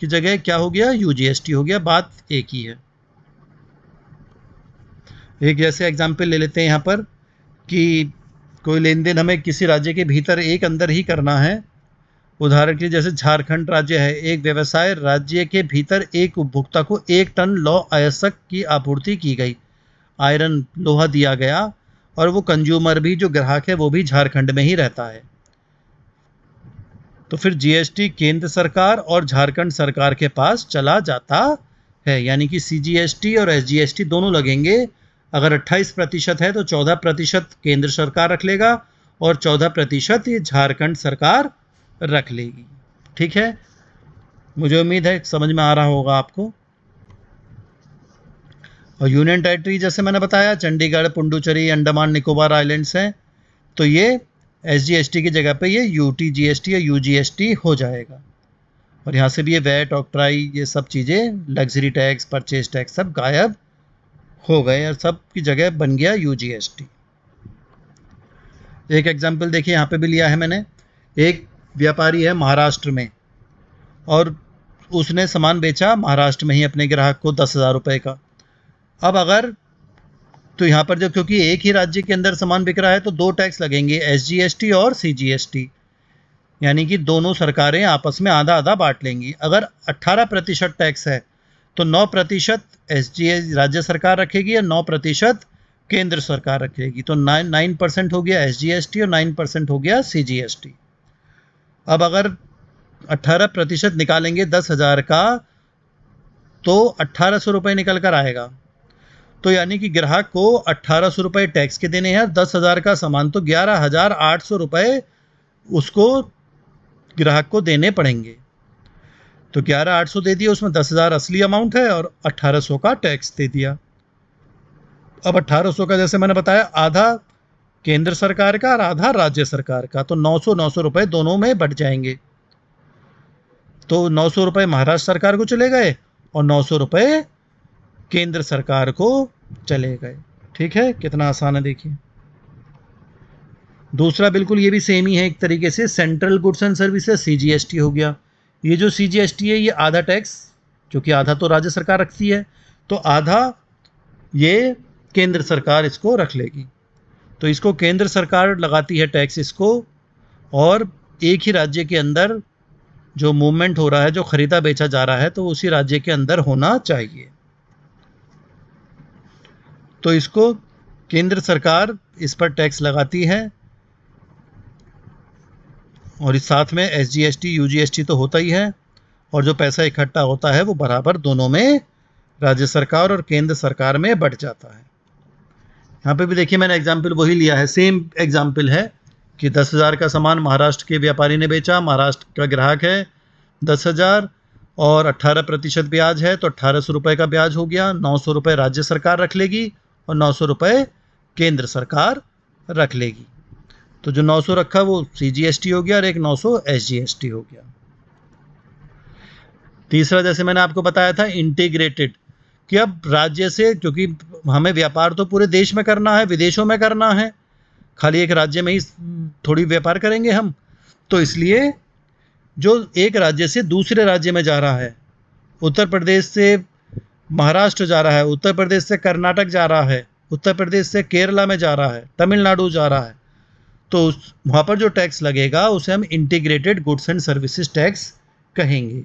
की जगह क्या हो गया यूजीएसटी हो गया बात एक ही है एक जैसे एग्जाम्पल ले लेते हैं यहाँ पर कि कोई लेन देन हमें किसी राज्य के भीतर एक अंदर ही करना है उदाहरण के लिए जैसे झारखंड राज्य है एक व्यवसाय राज्य के भीतर एक उपभोक्ता को एक टन लौ अयस्क की आपूर्ति की गई आयरन लोहा दिया गया और वो कंज्यूमर भी जो ग्राहक है वो भी झारखंड में ही रहता है तो फिर जीएसटी केंद्र सरकार और झारखंड सरकार के पास चला जाता है यानी कि सीजीएसटी और एसजीएसटी दोनों लगेंगे अगर 28 प्रतिशत है तो 14 प्रतिशत केंद्र सरकार रख लेगा और 14 प्रतिशत ये झारखंड सरकार रख लेगी ठीक है मुझे उम्मीद है समझ में आ रहा होगा आपको और यूनियन टेरिटरी जैसे मैंने बताया चंडीगढ़ पुंडुचेरी अंडमान निकोबार आइलैंड्स हैं तो ये एस की जगह पे ये U T G S T या यू जी एस टी हो जाएगा और यहाँ से भी ये वेट ऑक्ट्राई ये सब चीज़ें लग्जरी टैक्स परचेज टैक्स सब गायब हो गए और सब की जगह बन गया यू जी एस टी एक एग्जाम्पल देखिए यहाँ पे भी लिया है मैंने एक व्यापारी है महाराष्ट्र में और उसने सामान बेचा महाराष्ट्र में ही अपने ग्राहक को दस हज़ार रुपये का अब अगर तो यहाँ पर जब क्योंकि एक ही राज्य के अंदर सामान बिक रहा है तो दो टैक्स लगेंगे एसजीएसटी और सीजीएसटी यानी कि दोनों सरकारें आपस में आधा आधा बांट लेंगी अगर 18 प्रतिशत टैक्स है तो 9 प्रतिशत एस राज्य सरकार रखेगी और 9 प्रतिशत केंद्र सरकार रखेगी तो 9 नाइन परसेंट हो गया एस और 9 परसेंट हो गया सी अब अगर 18 प्रतिशत निकालेंगे दस हज़ार का तो अट्ठारह सौ रुपये निकल कर आएगा तो यानी कि ग्राहक को अट्ठारह सौ रुपये टैक्स के देने हैं दस हज़ार का सामान तो ग्यारह हज़ार आठ सौ रुपये उसको ग्राहक को देने पड़ेंगे तो ग्यारह आठ सौ दे दिया उसमें दस हज़ार असली अमाउंट है और अट्ठारह सौ का टैक्स दे दिया अब अट्ठारह सौ का जैसे मैंने बताया आधा केंद्र सरकार का और आधा राज्य सरकार का तो नौ सौ नौ सौ रुपये दोनों में बट जाएंगे तो नौ सौ रुपये महाराष्ट्र सरकार को चले गए और नौ सौ रुपये केंद्र सरकार को चले गए ठीक है कितना आसान है देखिए दूसरा बिल्कुल ये भी सेम ही है एक तरीके से central goods and services C हो गया ये जो सी है ये आधा टैक्स क्योंकि आधा तो राज्य सरकार रखती है तो आधा ये केंद्र सरकार इसको रख लेगी तो इसको केंद्र सरकार लगाती है टैक्स इसको और एक ही राज्य के अंदर जो मूवमेंट हो रहा है जो ख़रीदा बेचा जा रहा है तो उसी राज्य के अंदर होना चाहिए तो इसको केंद्र सरकार इस पर टैक्स लगाती है और इस साथ में एस जी एस टी तो होता ही है और जो पैसा इकट्ठा होता है वो बराबर दोनों में राज्य सरकार और केंद्र सरकार में बट जाता है यहाँ पे भी देखिए मैंने एग्जाम्पल वही लिया है सेम एग्जाम्पल है कि दस हज़ार का सामान महाराष्ट्र के व्यापारी ने बेचा महाराष्ट्र का ग्राहक है दस हज़ार और अट्ठारह प्रतिशत ब्याज है तो अट्ठारह सौ रुपये का ब्याज हो गया नौ सौ रुपये राज्य सरकार रख लेगी और नौ सौ रुपये केंद्र सरकार रख लेगी तो जो 900 रखा वो सी जी एस टी हो गया और एक 900 एस जी एस टी हो गया तीसरा जैसे मैंने आपको बताया था इंटीग्रेटेड कि अब राज्य से क्योंकि हमें व्यापार तो पूरे देश में करना है विदेशों में करना है खाली एक राज्य में ही थोड़ी व्यापार करेंगे हम तो इसलिए जो एक राज्य से दूसरे राज्य में जा रहा है उत्तर प्रदेश से महाराष्ट्र जा रहा है उत्तर प्रदेश से कर्नाटक जा रहा है उत्तर प्रदेश से केरला में जा रहा है तमिलनाडु जा रहा है तो वहाँ पर जो टैक्स लगेगा उसे हम integrated goods and services tax कहेंगे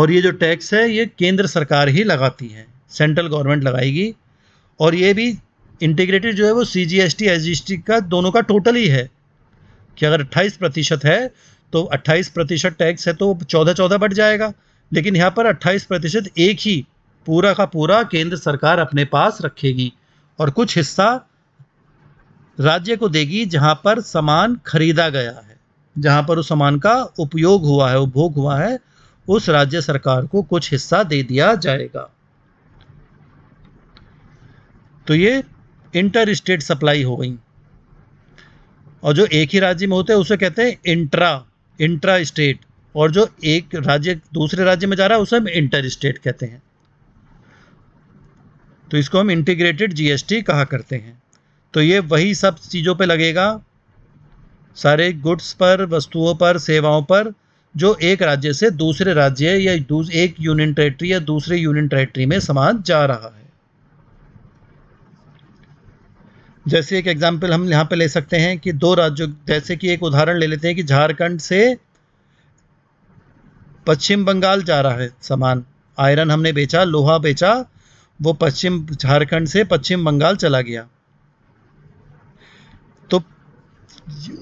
और ये जो टैक्स है ये केंद्र सरकार ही लगाती है सेंट्रल गवर्नमेंट लगाएगी और ये भी इंटीग्रेटेड जो है वो C G S T S G S T का दोनों का टोटल ही है कि अगर 28 प्रतिशत है तो 28 प्रतिशत टैक्स है तो चौदह चौदह बढ़ जाएगा लेकिन यहाँ पर 28 प्रतिशत एक ही पूरा का पूरा केंद्र सरकार अपने पास रखेगी और कुछ हिस्सा राज्य को देगी जहां पर सामान खरीदा गया है जहां पर उस सामान का उपयोग हुआ है उपभोग हुआ है उस राज्य सरकार को कुछ हिस्सा दे दिया जाएगा तो ये इंटर स्टेट सप्लाई हो गई और जो एक ही राज्य में होते हैं उसे कहते हैं इंट्रा इंट्रा स्टेट और जो एक राज्य दूसरे राज्य में जा रहा है उसे हम इंटर स्टेट कहते हैं तो इसको हम इंटीग्रेटेड जीएसटी कहा करते हैं तो ये वही सब चीज़ों पे लगेगा सारे गुड्स पर वस्तुओं पर सेवाओं पर जो एक राज्य से दूसरे राज्य या दूस, एक यूनियन टेरेटरी या दूसरे यूनियन टेरेटरी में समान जा रहा है जैसे एक एग्जाम्पल हम यहाँ पे ले सकते हैं कि दो राज्यों जैसे कि एक उदाहरण ले लेते हैं कि झारखंड से पश्चिम बंगाल जा रहा है सामान आयरन हमने बेचा लोहा बेचा वो पश्चिम झारखंड से पश्चिम बंगाल चला गया तो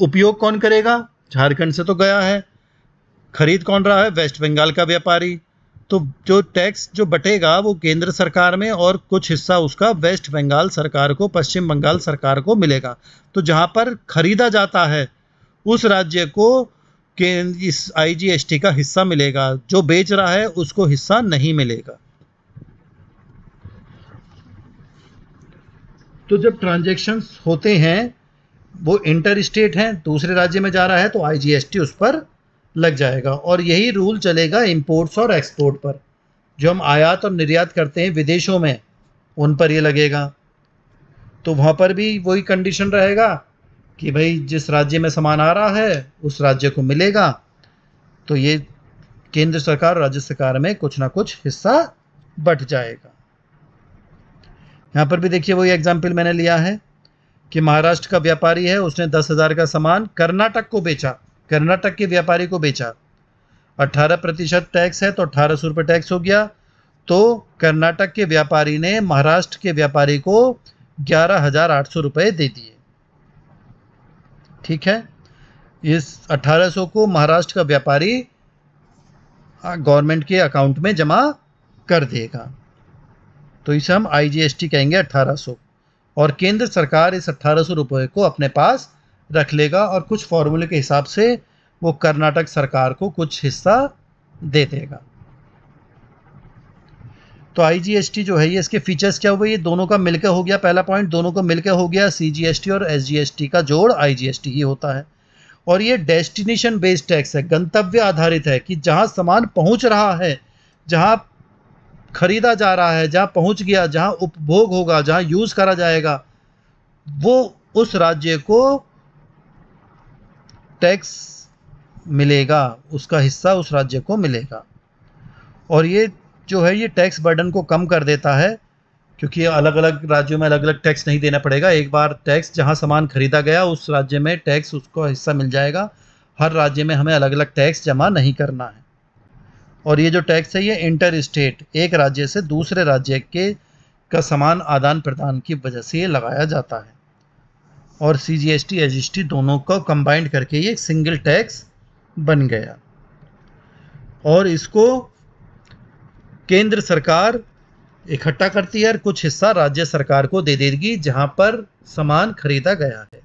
उपयोग कौन करेगा झारखंड से तो गया है खरीद कौन रहा है वेस्ट बंगाल का व्यापारी तो जो टैक्स जो बटेगा वो केंद्र सरकार में और कुछ हिस्सा उसका वेस्ट बंगाल सरकार को पश्चिम बंगाल सरकार को मिलेगा तो जहां पर खरीदा जाता है उस राज्य को के इस आईजीएसटी का हिस्सा मिलेगा जो बेच रहा है उसको हिस्सा नहीं मिलेगा तो जब ट्रांजेक्शन होते हैं वो इंटर स्टेट हैं दूसरे राज्य में जा रहा है तो आईजीएसटी उस पर लग जाएगा और यही रूल चलेगा इंपोर्ट्स और एक्सपोर्ट पर जो हम आयात और निर्यात करते हैं विदेशों में उन पर ये लगेगा तो वहाँ पर भी वही कंडीशन रहेगा कि भाई जिस राज्य में सामान आ रहा है उस राज्य को मिलेगा तो ये केंद्र सरकार राज्य सरकार में कुछ ना कुछ हिस्सा बढ़ जाएगा यहाँ पर भी देखिए वही एग्जाम्पल मैंने लिया है कि महाराष्ट्र का व्यापारी है उसने दस हज़ार का सामान कर्नाटक को बेचा कर्नाटक के व्यापारी को बेचा अट्ठारह प्रतिशत टैक्स है तो अट्ठारह सौ रुपये टैक्स हो गया तो कर्नाटक के व्यापारी ने महाराष्ट्र के व्यापारी को ग्यारह हज़ार आठ सौ रुपये दे दिए ठीक है इस सौ को महाराष्ट्र का व्यापारी गवर्नमेंट हाँ, के अकाउंट में जमा कर देगा तो इसे हम आईजीएसटी कहेंगे 1800 और केंद्र सरकार इस 1800 रुपए को अपने पास रख लेगा और कुछ फॉर्मूले के हिसाब से वो कर्नाटक सरकार को कुछ हिस्सा दे देगा तो आईजीएसटी जो है ये इसके फीचर्स क्या हुए ये दोनों का मिलकर हो गया पहला पॉइंट दोनों का मिलकर हो गया सी और एस का जोड़ आई ही होता है और ये डेस्टिनेशन बेस्ड टैक्स है गंतव्य आधारित है कि जहाँ सामान पहुँच रहा है जहाँ खरीदा जा रहा है जहाँ पहुँच गया जहाँ उपभोग होगा जहाँ यूज़ करा जाएगा वो उस राज्य को टैक्स मिलेगा उसका हिस्सा उस राज्य को मिलेगा और ये जो है ये टैक्स बर्डन को कम कर देता है क्योंकि अलग अलग राज्यों में अलग अलग टैक्स नहीं देना पड़ेगा एक बार टैक्स जहाँ सामान खरीदा गया उस राज्य में टैक्स उसको हिस्सा मिल जाएगा हर राज्य में हमें अलग अलग टैक्स जमा नहीं करना है और ये जो टैक्स है ये इंटर स्टेट एक राज्य से दूसरे राज्य के का समान आदान प्रदान की वजह से ये लगाया जाता है और C G S T H S T दोनों को कंबाइंड करके ये सिंगल टैक्स बन गया और इसको केंद्र सरकार इकट्ठा करती है और कुछ हिस्सा राज्य सरकार को दे देगी जहां पर सामान खरीदा गया है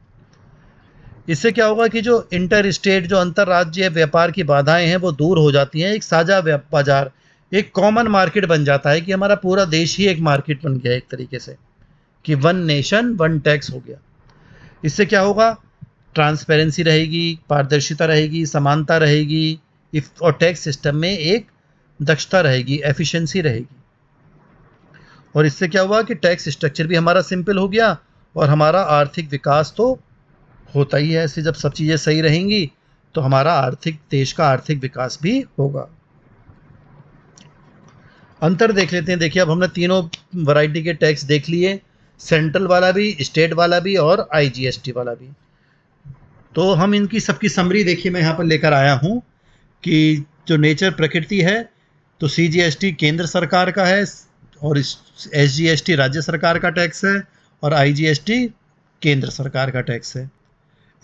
इससे क्या होगा कि जो इंटर स्टेट जो अंतर्राज्य व्यापार की बाधाएं हैं वो दूर हो जाती हैं एक साझा बाजार एक कॉमन मार्केट बन जाता है कि हमारा पूरा देश ही एक मार्केट बन गया एक तरीके से कि वन नेशन वन टैक्स हो गया इससे क्या होगा ट्रांसपेरेंसी रहेगी पारदर्शिता रहेगी समानता रहेगी और टैक्स सिस्टम में एक दक्षता रहेगी एफिशिएंसी रहेगी और इससे क्या हुआ कि टैक्स स्ट्रक्चर भी हमारा सिंपल हो गया और हमारा आर्थिक विकास तो होता ही है ऐसे जब सब चीज़ें सही रहेंगी तो हमारा आर्थिक देश का आर्थिक विकास भी होगा अंतर देख लेते हैं देखिए अब हमने तीनों वैरायटी के टैक्स देख लिए सेंट्रल वाला भी स्टेट वाला भी और आईजीएसटी वाला भी तो हम इनकी सबकी समरी देखिए मैं यहाँ पर लेकर आया हूँ कि जो नेचर प्रकृति है तो सीजीएसटी केंद्र सरकार का है और एसजीएसटी राज्य सरकार का टैक्स है और आईजीएसटी केंद्र सरकार का टैक्स है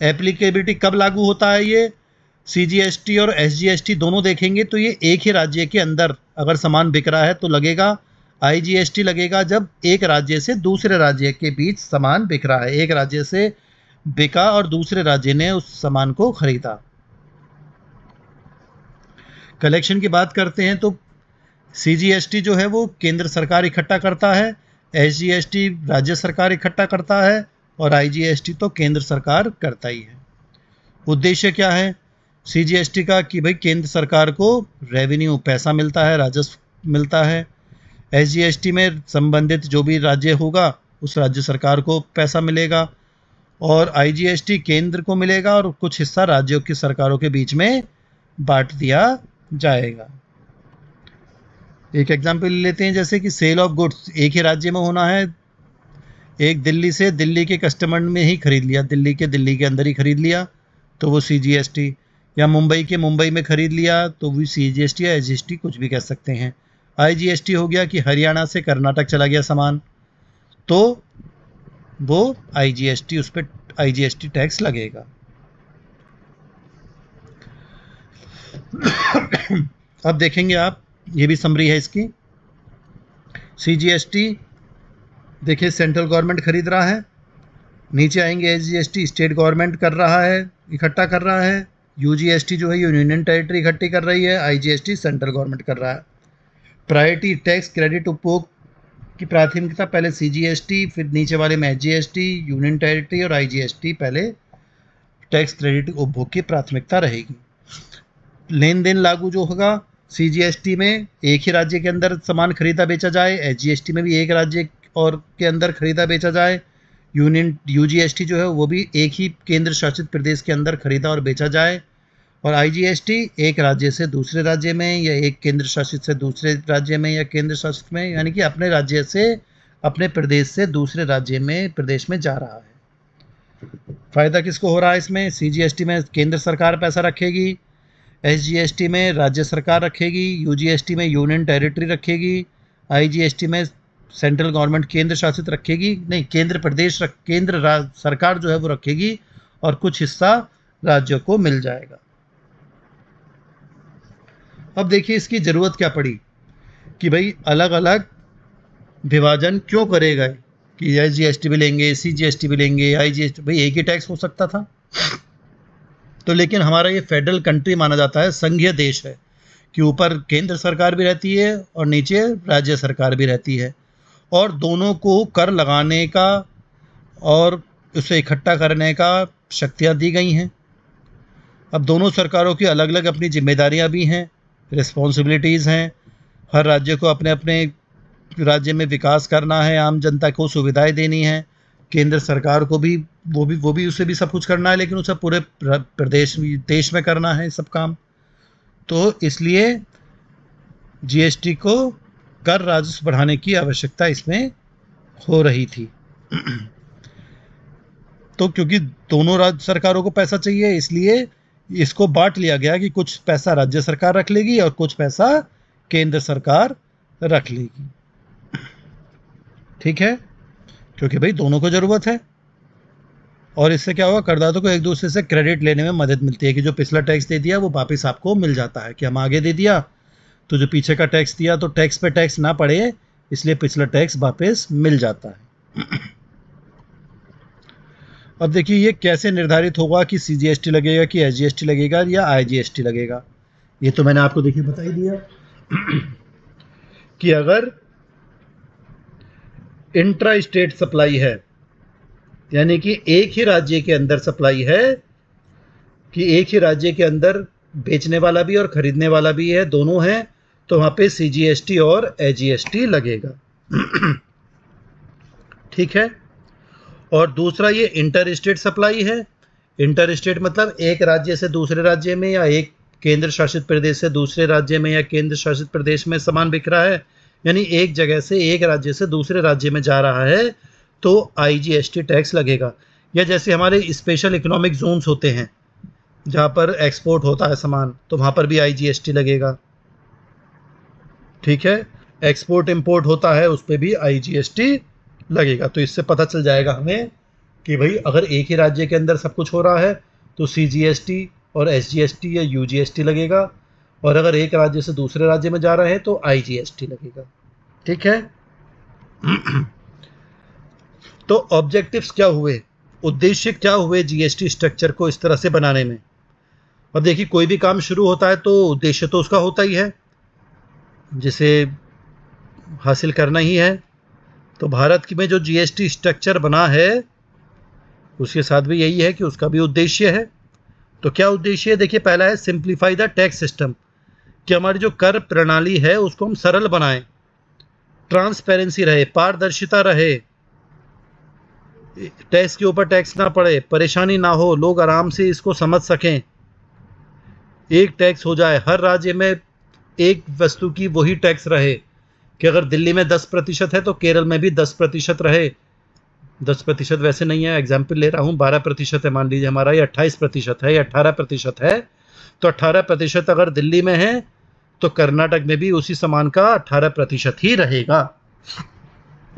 एप्लीकेबिलिटी कब लागू होता है ये सी और एस दोनों देखेंगे तो ये एक ही राज्य के अंदर अगर सामान बिक रहा है तो लगेगा आईजीएसटी लगेगा जब एक राज्य से दूसरे राज्य के बीच सामान बिक रहा है एक राज्य से बिका और दूसरे राज्य ने उस सामान को खरीदा कलेक्शन की बात करते हैं तो सीजीएसटी जो है वो केंद्र सरकार इकट्ठा करता है एसजीएसटी राज्य सरकार इकट्ठा करता है और आईजीएसटी तो केंद्र सरकार करता ही है उद्देश्य क्या है सीजीएसटी का कि भाई केंद्र सरकार को रेवेन्यू पैसा मिलता है राजस्व मिलता है एस में संबंधित जो भी राज्य होगा उस राज्य सरकार को पैसा मिलेगा और आईजीएसटी केंद्र को मिलेगा और कुछ हिस्सा राज्यों की सरकारों के बीच में बांट दिया जाएगा एक एग्जाम्पल लेते हैं जैसे कि सेल ऑफ गुड्स एक ही राज्य में होना है एक दिल्ली से दिल्ली के कस्टमर में ही ख़रीद लिया दिल्ली के दिल्ली के अंदर ही ख़रीद लिया तो वो सी जी एस टी या मुंबई के मुंबई में ख़रीद लिया तो भी सी जी एस टी या आई जी एस टी कुछ भी कह सकते हैं आई जी एस टी हो गया कि हरियाणा से कर्नाटक चला गया सामान तो वो आई जी एस टी उस पर I G S T tax लगेगा अब देखेंगे आप ये भी समरी है इसकी सी जी एस टी देखिए सेंट्रल गवर्नमेंट खरीद रहा है नीचे आएंगे एच जी स्टेट गवर्नमेंट कर रहा है इकट्ठा कर रहा है यू जो है यूनियन टेरिटरी इकट्ठी कर रही है आई सेंट्रल गवर्नमेंट कर रहा है प्रायोरिटी टैक्स क्रेडिट उपभोग की प्राथमिकता पहले सी फिर नीचे वाले में एच यूनियन टेरिटरी और आई पहले टैक्स क्रेडिट उपभोग की प्राथमिकता रहेगी लेन देन लागू जो होगा सी में एक ही राज्य के अंदर सामान खरीदा बेचा जाए एच में भी एक राज्य और के अंदर खरीदा बेचा जाए यूनियन यू जो है वो भी एक ही केंद्र शासित प्रदेश के अंदर खरीदा और बेचा जाए और आई एक राज्य से दूसरे राज्य में या एक केंद्र शासित से दूसरे राज्य में या केंद्र शासित में यानी कि अपने राज्य से अपने प्रदेश से दूसरे राज्य में प्रदेश में जा रहा है फ़ायदा किसको हो रहा है इसमें सी में केंद्र सरकार पैसा रखेगी एस में राज्य सरकार रखेगी यू में यूनियन टेरिटरी रखेगी आई में सेंट्रल गवर्नमेंट केंद्र शासित रखेगी नहीं केंद्र प्रदेश रख केंद्र सरकार जो है वो रखेगी और कुछ हिस्सा राज्यों को मिल जाएगा अब देखिए इसकी ज़रूरत क्या पड़ी कि भाई अलग अलग विभाजन क्यों करेगा कि आई जी एस टी भी लेंगे सी जी एस टी भी लेंगे आई जी एस टी भाई एक ही टैक्स हो सकता था तो लेकिन हमारा ये फेडरल कंट्री माना जाता है संघीय देश है कि ऊपर केंद्र सरकार भी रहती है और नीचे राज्य सरकार भी रहती है और दोनों को कर लगाने का और उसे इकट्ठा करने का शक्तियाँ दी गई हैं अब दोनों सरकारों की अलग अलग अपनी जिम्मेदारियाँ भी हैं रिस्पॉन्सिबिलिटीज़ हैं हर राज्य को अपने अपने राज्य में विकास करना है आम जनता को सुविधाएं देनी है केंद्र सरकार को भी वो भी वो भी उसे भी सब कुछ करना है लेकिन उसे पूरे प्रदेश देश में करना है सब काम तो इसलिए जीएसटी को कर राजस्व बढ़ाने की आवश्यकता इसमें हो रही थी तो क्योंकि दोनों राज्य सरकारों को पैसा चाहिए इसलिए इसको बांट लिया गया कि कुछ पैसा राज्य सरकार रख लेगी और कुछ पैसा केंद्र सरकार रख लेगी ठीक है क्योंकि भाई दोनों को ज़रूरत है और इससे क्या होगा करदातों को एक दूसरे से क्रेडिट लेने में मदद मिलती है कि जो पिछला टैक्स दे दिया वो वापिस आपको मिल जाता है कि हम आगे दे दिया तो जो पीछे का टैक्स दिया तो टैक्स पे टैक्स ना पड़े इसलिए पिछला टैक्स वापस मिल जाता है अब देखिए ये कैसे निर्धारित होगा कि सी जी एस टी लगेगा कि एस जी एस टी लगेगा या आई जी एस टी लगेगा ये तो मैंने आपको देखिए बता ही दिया कि अगर इंट्रा स्टेट सप्लाई है यानी कि एक ही राज्य के अंदर सप्लाई है कि एक ही राज्य के अंदर बेचने वाला भी और खरीदने वाला भी है दोनों हैं तो वहाँ पे सी और ए लगेगा ठीक है और दूसरा ये इंटर स्टेट सप्लाई है इंटर स्टेट मतलब एक राज्य से दूसरे राज्य में या एक केंद्र शासित प्रदेश से दूसरे राज्य में या केंद्र शासित प्रदेश में सामान बिक रहा है यानी एक जगह से एक राज्य से दूसरे राज्य में जा रहा है तो आईजीएसटी टैक्स लगेगा या जैसे हमारे स्पेशल इकोनॉमिक जोन्स होते हैं जहाँ पर एक्सपोर्ट होता है सामान तो वहाँ पर भी आईजीएसटी लगेगा ठीक है एक्सपोर्ट इंपोर्ट होता है उस पर भी आई लगेगा तो इससे पता चल जाएगा हमें कि भाई अगर एक ही राज्य के अंदर सब कुछ हो रहा है तो सीजीएसटी और एस या यूजीएसटी लगेगा और अगर एक राज्य से दूसरे राज्य में जा रहे हैं तो आई लगेगा ठीक है तो ऑब्जेक्टिव्स क्या हुए उद्देश्य क्या हुए जीएसटी स्ट्रक्चर को इस तरह से बनाने में अब देखिए कोई भी काम शुरू होता है तो उद्देश्य तो उसका होता ही है जिसे हासिल करना ही है तो भारत की में जो जीएसटी स्ट्रक्चर बना है उसके साथ भी यही है कि उसका भी उद्देश्य है तो क्या उद्देश्य है देखिए पहला है सिंप्लीफाई द टैक्स सिस्टम कि हमारी जो कर प्रणाली है उसको हम सरल बनाएं ट्रांसपेरेंसी रहे पारदर्शिता रहे टैक्स के ऊपर टैक्स ना पड़े परेशानी ना हो लोग आराम से इसको समझ सकें एक टैक्स हो जाए हर राज्य में एक वस्तु की वही टैक्स रहे कि अगर दिल्ली में दस प्रतिशत है तो केरल में भी दस प्रतिशत रहे दस प्रतिशत वैसे नहीं है एग्जाम्पल ले रहा हूँ बारह प्रतिशत है मान लीजिए हमारा ये अट्ठाईस प्रतिशत है या अट्ठारह प्रतिशत है तो अट्ठारह प्रतिशत अगर दिल्ली में है तो कर्नाटक में भी उसी सामान का अट्ठारह प्रतिशत ही रहेगा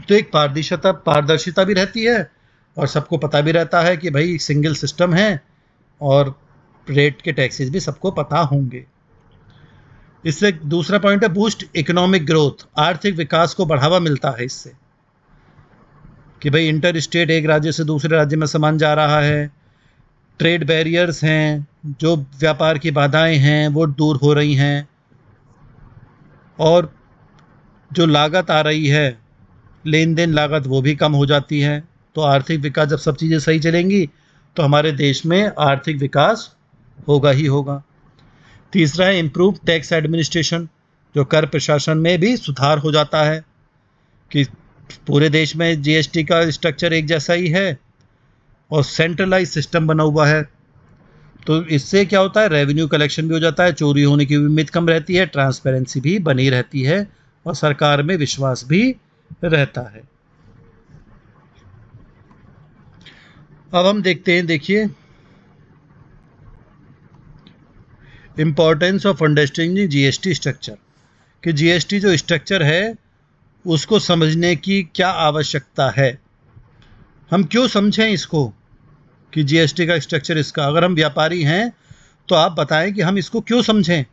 तो एक पारदर्शिता पारदर्शिता भी रहती है और सबको पता भी रहता है कि भाई सिंगल सिस्टम है और रेट के टैक्सेस भी सबको पता होंगे इससे दूसरा पॉइंट है बूस्ट इकोनॉमिक ग्रोथ आर्थिक विकास को बढ़ावा मिलता है इससे कि भाई इंटर स्टेट एक राज्य से दूसरे राज्य में सामान जा रहा है ट्रेड बैरियर्स हैं जो व्यापार की बाधाएं हैं वो दूर हो रही हैं और जो लागत आ रही है लेन देन लागत वो भी कम हो जाती है तो आर्थिक विकास जब सब चीज़ें सही चलेंगी तो हमारे देश में आर्थिक विकास होगा ही होगा तीसरा है इम्प्रूव टैक्स एडमिनिस्ट्रेशन जो कर प्रशासन में भी सुधार हो जाता है कि पूरे देश में जीएसटी का स्ट्रक्चर एक जैसा ही है और सेंट्रलाइज सिस्टम बना हुआ है तो इससे क्या होता है रेवेन्यू कलेक्शन भी हो जाता है चोरी होने की उम्मीद कम रहती है ट्रांसपेरेंसी भी बनी रहती है और सरकार में विश्वास भी रहता है अब हम देखते हैं देखिए importance of understanding GST structure कि जीएसटी जो स्ट्रक्चर है उसको समझने की क्या आवश्यकता है हम क्यों समझें इसको कि जीएसटी का स्ट्रक्चर इसका अगर हम व्यापारी हैं तो आप बताएं कि हम इसको क्यों समझें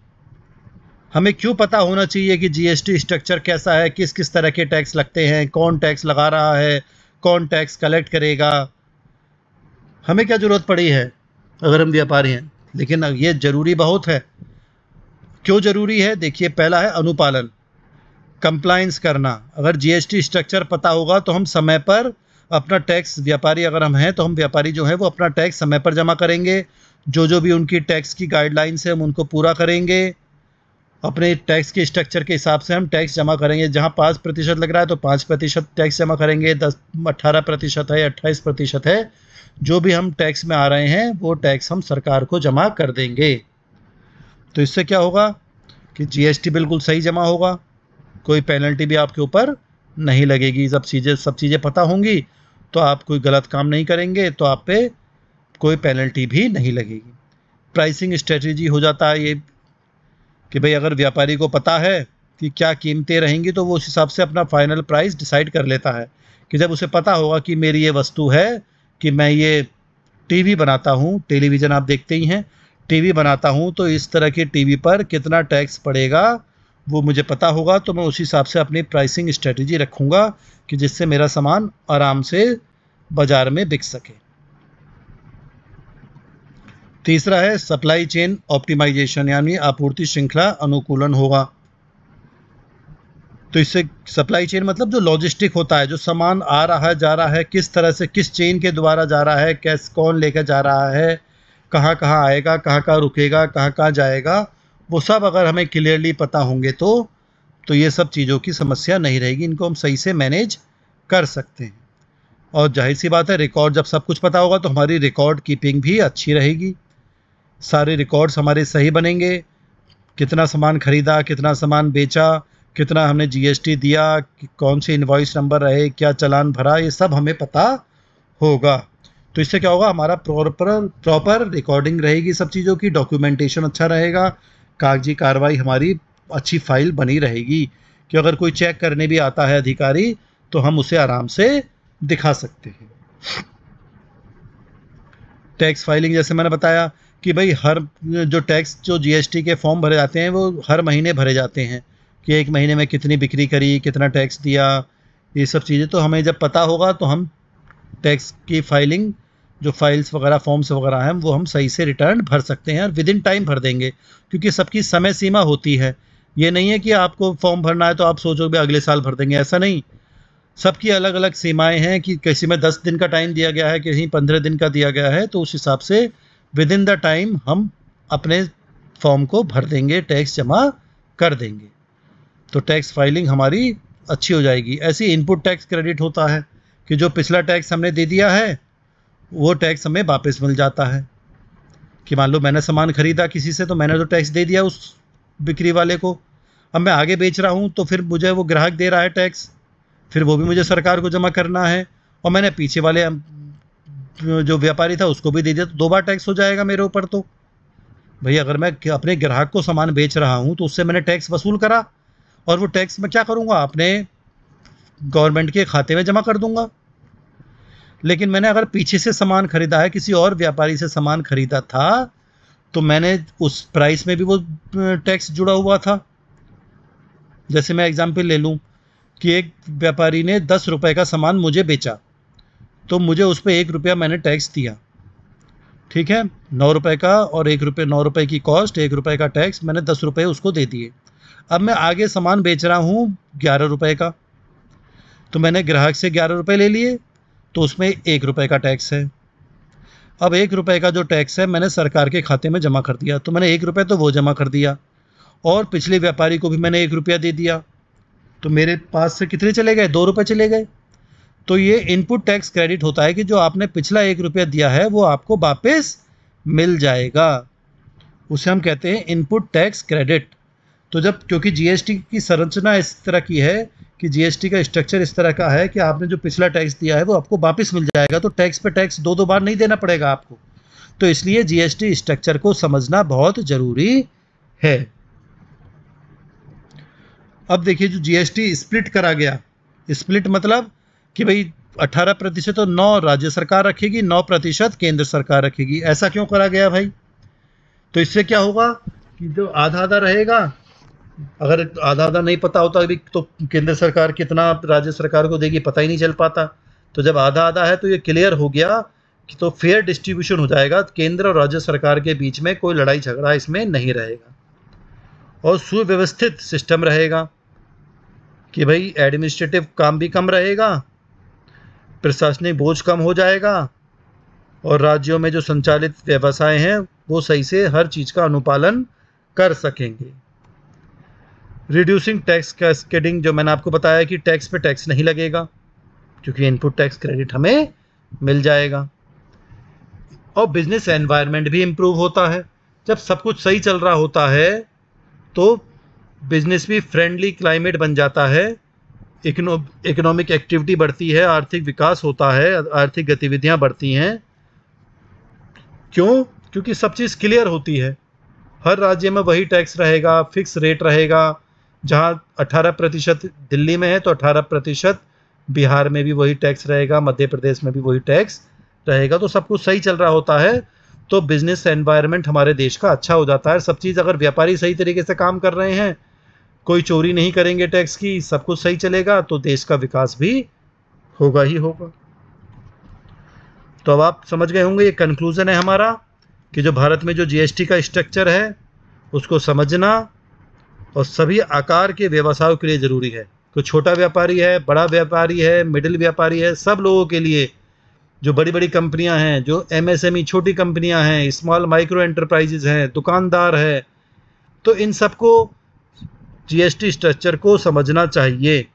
हमें क्यों पता होना चाहिए कि जीएसटी स्ट्रक्चर कैसा है किस किस तरह के टैक्स लगते हैं कौन टैक्स लगा रहा है कौन टैक्स कलेक्ट करेगा हमें क्या ज़रूरत पड़ी है अगर हम व्यापारी हैं लेकिन ये ज़रूरी बहुत है क्यों ज़रूरी है देखिए पहला है अनुपालन कंप्लाइंस करना अगर जीएसटी स्ट्रक्चर पता होगा तो हम समय पर अपना टैक्स व्यापारी अगर हम हैं तो हम व्यापारी जो है वो अपना टैक्स समय पर जमा करेंगे जो जो भी उनकी टैक्स की गाइडलाइंस है हम उनको पूरा करेंगे अपने टैक्स के स्ट्रक्चर के हिसाब से हम टैक्स जमा करेंगे जहाँ पाँच प्रतिशत लग रहा है तो पाँच प्रतिशत टैक्स जमा करेंगे दस अट्ठारह प्रतिशत है अट्ठाईस प्रतिशत है जो भी हम टैक्स में आ रहे हैं वो टैक्स हम सरकार को जमा कर देंगे तो इससे क्या होगा कि जीएसटी बिल्कुल सही जमा होगा कोई पेनल्टी भी आपके ऊपर नहीं लगेगी सब चीज़ें सब चीज़ें पता होंगी तो आप कोई गलत काम नहीं करेंगे तो आप पे कोई पेनल्टी भी नहीं लगेगी प्राइसिंग स्ट्रेटजी हो जाता है ये कि भाई अगर व्यापारी को पता है कि क्या कीमतें रहेंगी तो वो उस हिसाब से अपना फाइनल प्राइस डिसाइड कर लेता है कि जब उसे पता होगा कि मेरी ये वस्तु है कि मैं ये टीवी बनाता हूँ टेलीविज़न आप देखते ही हैं टीवी बनाता हूँ तो इस तरह की टीवी पर कितना टैक्स पड़ेगा वो मुझे पता होगा तो मैं उस हिसाब से अपनी प्राइसिंग स्ट्रेटजी रखूँगा कि जिससे मेरा सामान आराम से बाज़ार में बिक सके तीसरा है सप्लाई चेन ऑप्टिमाइजेशन यानी आपूर्ति श्रृंखला अनुकूलन होगा तो इससे सप्लाई चेन मतलब जो लॉजिस्टिक होता है जो सामान आ रहा है जा रहा है किस तरह से किस चेन के द्वारा जा रहा है कैस कौन लेकर जा रहा है कहाँ कहाँ आएगा कहाँ कहाँ रुकेगा कहाँ कहाँ जाएगा वो सब अगर हमें क्लियरली पता होंगे तो तो ये सब चीज़ों की समस्या नहीं रहेगी इनको हम सही से मैनेज कर सकते हैं और जाहिर सी बात है रिकॉर्ड जब सब कुछ पता होगा तो हमारी रिकॉर्ड कीपिंग भी अच्छी रहेगी सारे रिकॉर्ड्स हमारे सही बनेंगे कितना सामान ख़रीदा कितना सामान बेचा कितना हमने जीएसटी दिया कौन से इन्वाइस नंबर रहे क्या चलान भरा ये सब हमें पता होगा तो इससे क्या होगा हमारा प्रॉपर प्रॉपर रिकॉर्डिंग रहेगी सब चीज़ों की डॉक्यूमेंटेशन अच्छा रहेगा कागजी कार्रवाई हमारी अच्छी फाइल बनी रहेगी कि अगर कोई चेक करने भी आता है अधिकारी तो हम उसे आराम से दिखा सकते हैं टैक्स फाइलिंग जैसे मैंने बताया कि भाई हर जो टैक्स जो जीएसटी के फॉर्म भरे जाते हैं वो हर महीने भरे जाते हैं कि एक महीने में कितनी बिक्री करी कितना टैक्स दिया ये सब चीज़ें तो हमें जब पता होगा तो हम टैक्स की फाइलिंग जो फाइल्स वगैरह फॉर्म्स वगैरह हैं वो हम सही से रिटर्न भर सकते हैं और विद इन टाइम भर देंगे क्योंकि सबकी समय सीमा होती है ये नहीं है कि आपको फॉर्म भरना है तो आप सोचो भी अगले साल भर देंगे ऐसा नहीं सबकी अलग अलग सीमाएं हैं कि किसी में दस दिन का टाइम दिया गया है किसी पंद्रह दिन का दिया गया है तो उस हिसाब से विद इन द टाइम हम अपने फॉर्म को भर देंगे टैक्स जमा कर देंगे तो टैक्स फाइलिंग हमारी अच्छी हो जाएगी ऐसी इनपुट टैक्स क्रेडिट होता है कि जो पिछला टैक्स हमने दे दिया है वो टैक्स हमें वापस मिल जाता है कि मान लो मैंने सामान ख़रीदा किसी से तो मैंने तो टैक्स दे दिया उस बिक्री वाले को अब मैं आगे बेच रहा हूँ तो फिर मुझे वो ग्राहक दे रहा है टैक्स फिर वो भी मुझे सरकार को जमा करना है और मैंने पीछे वाले जो व्यापारी था उसको भी दे दिया तो दो बार टैक्स हो जाएगा मेरे ऊपर तो भाई अगर मैं अपने ग्राहक को सामान बेच रहा हूँ तो उससे मैंने टैक्स वसूल करा और वो टैक्स मैं क्या करूँगा आपने गवर्नमेंट के खाते में जमा कर दूँगा लेकिन मैंने अगर पीछे से सामान खरीदा है किसी और व्यापारी से सामान खरीदा था तो मैंने उस प्राइस में भी वो टैक्स जुड़ा हुआ था जैसे मैं एग्ज़ाम्पल ले लूँ कि एक व्यापारी ने दस रुपये का सामान मुझे बेचा तो मुझे उस पर एक रुपया मैंने टैक्स दिया ठीक है नौ रुपये का और एक रुपये नौ रुपये की कॉस्ट एक रुपये का टैक्स मैंने दस रुपये उसको दे दिए अब मैं आगे सामान बेच रहा हूँ ग्यारह रुपये का तो मैंने ग्राहक से ग्यारह रुपये ले लिए तो उसमें एक रुपये का टैक्स है अब एक रुपये का जो टैक्स है मैंने सरकार के खाते में जमा कर दिया तो मैंने एक रुपये तो वो जमा कर दिया और पिछले व्यापारी को भी मैंने एक रुपया दे दिया तो मेरे पास से कितने चले गए दो रुपये चले गए तो ये इनपुट टैक्स क्रेडिट होता है कि जो आपने पिछला एक रुपया दिया है वो आपको वापस मिल जाएगा उसे हम कहते हैं इनपुट टैक्स क्रेडिट तो जब क्योंकि जीएसटी की संरचना इस तरह की है कि जीएसटी का स्ट्रक्चर इस तरह का है कि आपने जो पिछला टैक्स दिया है वो आपको वापस मिल जाएगा तो टैक्स पे टैक्स दो दो बार नहीं देना पड़ेगा आपको तो इसलिए जीएसटी स्ट्रक्चर को समझना बहुत जरूरी है अब देखिए जो जीएसटी स्प्लिट करा गया स्प्लिट मतलब कि भाई 18 प्रतिशत और नौ राज्य सरकार रखेगी नौ प्रतिशत केंद्र सरकार रखेगी ऐसा क्यों करा गया भाई तो इससे क्या होगा कि जो आधा आधा रहेगा अगर आधा आधा नहीं पता होता अभी तो केंद्र सरकार कितना राज्य सरकार को देगी पता ही नहीं चल पाता तो जब आधा आधा है तो ये क्लियर हो गया कि तो फेयर डिस्ट्रीब्यूशन हो जाएगा केंद्र और राज्य सरकार के बीच में कोई लड़ाई झगड़ा इसमें नहीं रहेगा और सुव्यवस्थित सिस्टम रहेगा कि भाई एडमिनिस्ट्रेटिव काम भी कम रहेगा प्रशासनिक बोझ कम हो जाएगा और राज्यों में जो संचालित व्यवसाय हैं वो सही से हर चीज़ का अनुपालन कर सकेंगे रिड्यूसिंग टैक्स का स्केडिंग जो मैंने आपको बताया कि टैक्स पे टैक्स नहीं लगेगा क्योंकि इनपुट टैक्स क्रेडिट हमें मिल जाएगा और बिजनेस एनवायरनमेंट भी इम्प्रूव होता है जब सब कुछ सही चल रहा होता है तो बिजनेस भी फ्रेंडली क्लाइमेट बन जाता है इकोनॉमिक एक्टिविटी बढ़ती है आर्थिक विकास होता है आर्थिक गतिविधियां बढ़ती हैं क्यों क्योंकि सब चीज़ क्लियर होती है हर राज्य में वही टैक्स रहेगा फिक्स रेट रहेगा जहाँ 18 प्रतिशत दिल्ली में है तो 18 प्रतिशत बिहार में भी वही टैक्स रहेगा मध्य प्रदेश में भी वही टैक्स रहेगा तो सब कुछ सही चल रहा होता है तो बिजनेस एनवायरनमेंट हमारे देश का अच्छा हो जाता है सब चीज़ अगर व्यापारी सही तरीके से काम कर रहे हैं कोई चोरी नहीं करेंगे टैक्स की सब कुछ सही चलेगा तो देश का विकास भी होगा ही होगा तो अब आप समझ गए होंगे ये कंक्लूज़न है हमारा कि जो भारत में जो जीएसटी का स्ट्रक्चर है उसको समझना और सभी आकार के व्यवसायों के लिए ज़रूरी है कोई छोटा व्यापारी है बड़ा व्यापारी है मिडिल व्यापारी है सब लोगों के लिए जो बड़ी बड़ी कंपनियां हैं जो एमएसएमई e छोटी कंपनियां हैं स्मॉल माइक्रो एंटरप्राइजेज हैं दुकानदार है तो इन सबको जीएसटी स्ट्रक्चर को समझना चाहिए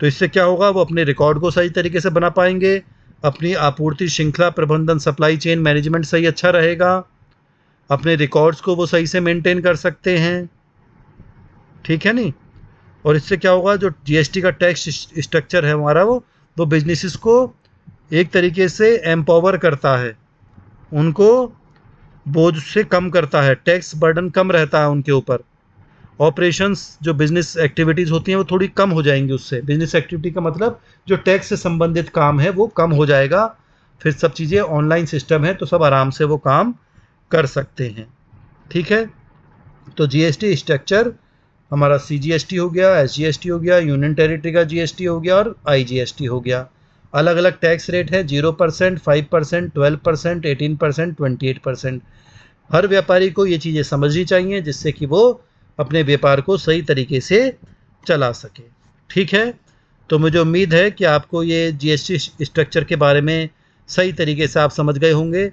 तो इससे क्या होगा वो अपने रिकॉर्ड को सही तरीके से बना पाएंगे अपनी आपूर्ति श्रृंखला प्रबंधन सप्लाई चेन मैनेजमेंट सही अच्छा रहेगा अपने रिकॉर्ड्स को वो सही से मेंटेन कर सकते हैं ठीक है नहीं और इससे क्या होगा जो जीएसटी का टैक्स स्ट्रक्चर है हमारा वो वो बिजनेसिस को एक तरीके से एम्पावर करता है उनको बोझ से कम करता है टैक्स बर्डन कम रहता है उनके ऊपर ऑपरेशंस जो बिजनेस एक्टिविटीज़ होती हैं वो थोड़ी कम हो जाएंगी उससे बिजनेस एक्टिविटी का मतलब जो टैक्स से संबंधित काम है वो कम हो जाएगा फिर सब चीज़ें ऑनलाइन सिस्टम है तो सब आराम से वो काम कर सकते हैं ठीक है तो जीएसटी स्ट्रक्चर हमारा सी जी हो गया एस जी हो गया यूनियन टेरिटरी का जीएसटी हो गया और आई हो गया अलग अलग टैक्स रेट है zero percent five percent twelve percent eighteen percent twenty eight percent हर व्यापारी को ये चीज़ें समझनी चाहिए जिससे कि वो अपने व्यापार को सही तरीके से चला सके ठीक है तो मुझे उम्मीद है कि आपको ये जीएसटी स्ट्रक्चर के बारे में सही तरीके से आप समझ गए होंगे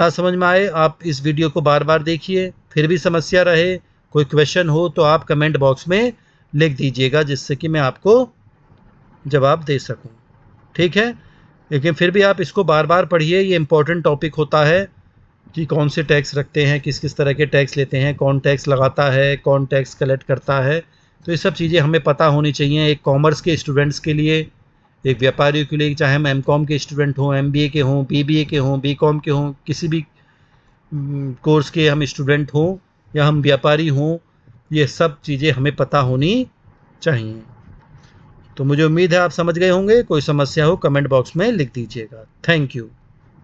ना समझ में आए आप इस वीडियो को बार बार देखिए फिर भी समस्या रहे कोई क्वेश्चन हो तो आप कमेंट बॉक्स में लिख दीजिएगा जिससे कि मैं आपको जवाब दे सकूं ठीक है लेकिन फिर भी आप इसको बार बार पढ़िए ये इम्पोर्टेंट टॉपिक होता है कि कौन से टैक्स रखते हैं किस किस तरह के टैक्स लेते हैं कौन टैक्स लगाता है कौन टैक्स कलेक्ट करता है तो ये सब चीज़ें हमें पता होनी चाहिए एक कॉमर्स के स्टूडेंट्स के लिए एक व्यापारियों के लिए चाहे हम एम कॉम के स्टूडेंट हों एम के हों बी के हों बी के हों किसी भी कोर्स हम्म, के हम स्टूडेंट हों या हम व्यापारी हों ये सब चीज़ें हमें पता होनी चाहिए तो मुझे उम्मीद है आप समझ गए होंगे कोई समस्या हो कमेंट बॉक्स में लिख दीजिएगा थैंक यू